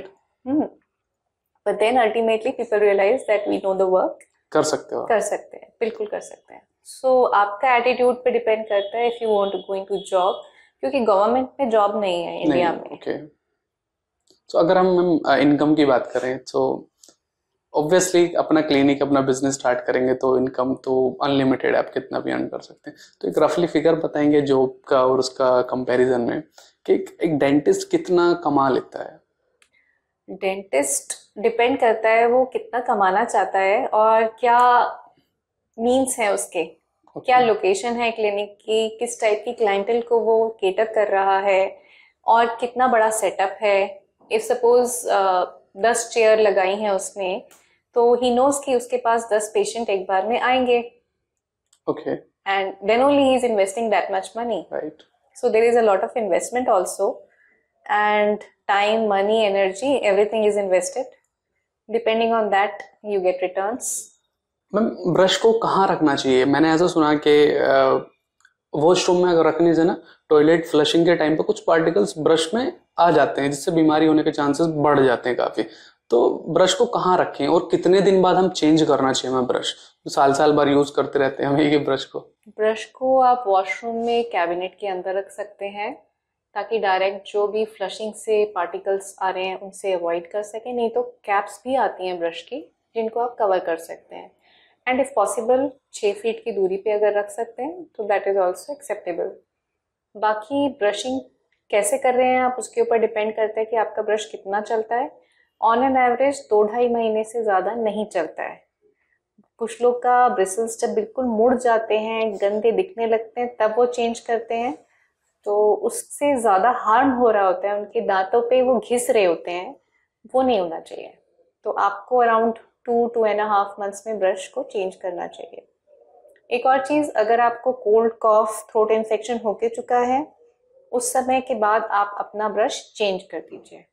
but then ultimately people realise that we know the work कर सकते हो कर सकते हैं बिल्कुल कर सकते हैं सो so, आपका एटीट्यूड पे डिपेंड करता है if you want to go into job क्योंकि गवर्नमेंट में जॉब नहीं है इंडिया में ओके okay. सो so, अगर हम इनकम uh, की बात करें तो ऑब्वियसली अपना क्लिनिक अपना बिजनेस स्टार्ट करेंगे तो इनकम तो अनलिमिटेड आप कितना भी अर्न कर सकते हैं तो एक रफली फिगर बताएंगे जॉब का और उसका कंपैरिजन में कि एक डेंटिस्ट कितना कमा लेता है डेंटिस्ट डिपेंड करता है वो कितना कमाना चाहता है और क्या मीन्स है उसके okay. क्या लोकेशन है क्लिनिक की किस टाइप की क्लाइंटल को वो केटर कर रहा है और कितना बड़ा सेटअप है इफ सपोज uh, दस चेयर लगाई हैं उसने तो ही नोज कि उसके पास दस पेशेंट एक बार में आएंगे okay and then only he is investing that much money right so there is a lot of investment also and time money energy everything is invested depending on that you get returns ma'am brush को कहाँ रखना चाहिए मैंने ऐसा सुना कि वॉशरूम में अगर रखने से ना टॉयलेट फ्लशिंग के टाइम पर कुछ पार्टिकल्स ब्रश में आ जाते हैं जिससे बीमारी होने के चांसेस बढ़ जाते हैं काफ़ी तो ब्रश को कहाँ रखें और कितने दिन बाद हम चेंज करना चाहिए हमें ब्रश तो साल साल बार यूज करते रहते हैं हम ये ब्रश को ब्रश को आप वॉशरूम में कैबिनेट के अंदर रख सकते हैं ताकि डायरेक्ट जो भी फ्लशिंग से पार्टिकल्स आ रहे हैं उनसे अवॉइड कर सकें नहीं तो कैप्स भी आती हैं ब्रश की जिनको आप कवर कर सकते हैं एंड इफ़ पॉसिबल छः फीट की दूरी पे अगर रख सकते हैं तो दैट इज़ ऑल्सो एक्सेप्टेबल बाकी ब्रशिंग कैसे कर रहे हैं आप उसके ऊपर डिपेंड करता है कि आपका ब्रश कितना चलता है ऑन एन एवरेज दो ढाई महीने से ज़्यादा नहीं चलता है कुछ लोग का ब्रिसल्स जब बिल्कुल मुड़ जाते हैं गंदे दिखने लगते हैं तब वो चेंज करते हैं तो उससे ज़्यादा हार्म हो रहा होता है उनके दांतों पे वो घिस रहे होते हैं वो नहीं होना चाहिए तो आपको around two two and half months में ब्रश को चेंज करना चाहिए एक और चीज़ अगर आपको कोल्ड कॉफ थ्रोट इन्फेक्शन हो के चुका है उस समय के बाद आप अपना ब्रश चेंज कर दीजिए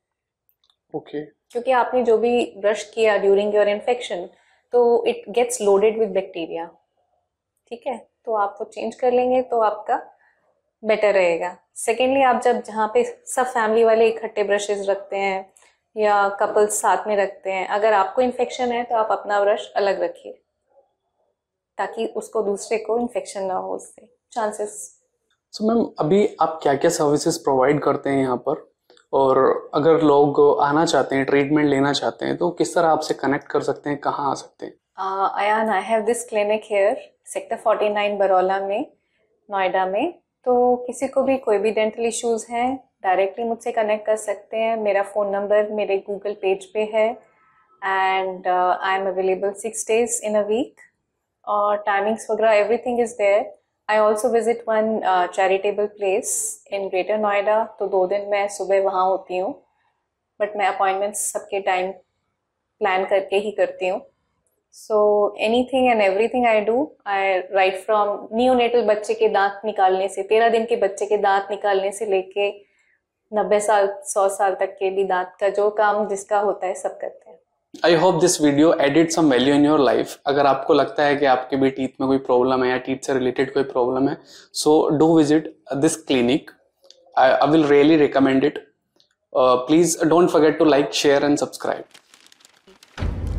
ओके okay. क्योंकि आपने जो भी ब्रश किया ड्यूरिंग योर इन्फेक्शन तो it gets loaded with bacteria ठीक है तो आप वो चेंज कर लेंगे तो आपका बेटर रहेगा सेकेंडली आप जब जहाँ पे सब फैमिली वाले इकट्ठे ब्रशेज रखते हैं या कपल्स साथ में रखते हैं अगर आपको इन्फेक्शन है तो आप अपना ब्रश अलग रखिए ताकि उसको दूसरे को इन्फेक्शन ना हो उससे चांसेस सो मैम अभी आप क्या क्या सर्विसेज प्रोवाइड करते हैं यहाँ पर और अगर लोग आना चाहते हैं ट्रीटमेंट लेना चाहते हैं तो किस तरह आपसे कनेक्ट कर सकते हैं कहाँ आ सकते हैं I have this clinic here sector forty nine Barola में नोएडा में तो किसी को भी कोई भी डेंटल इश्यूज हैं डायरेक्टली मुझसे कनेक्ट कर सकते हैं मेरा फ़ोन नंबर मेरे गूगल पेज पे है and I am available six days in a week और टाइमिंग्स वगैरह everything is there I also visit one charitable place in Greater Noida तो दो दिन मैं सुबह वहाँ होती हूँ बट मैं अपॉइंटमेंट्स सबके टाइम प्लान करके ही करती हूँ so anything and everything I do I right from neonatal बच्चे के दांत निकालने से तेरह दिन के बच्चे के दांत निकालने से लेके नब्बे साल सौ साल तक के भी दांत का जो काम जिसका होता है सब करते हैं I hope this video adds some value in your life अगर आपको लगता है कि आपके भी टीथ में कोई प्रॉब्लम है या टीथ से रिलेटेड कोई प्रॉब्लम है so do visit this clinic I will really recommend it please don't forget to like share and subscribe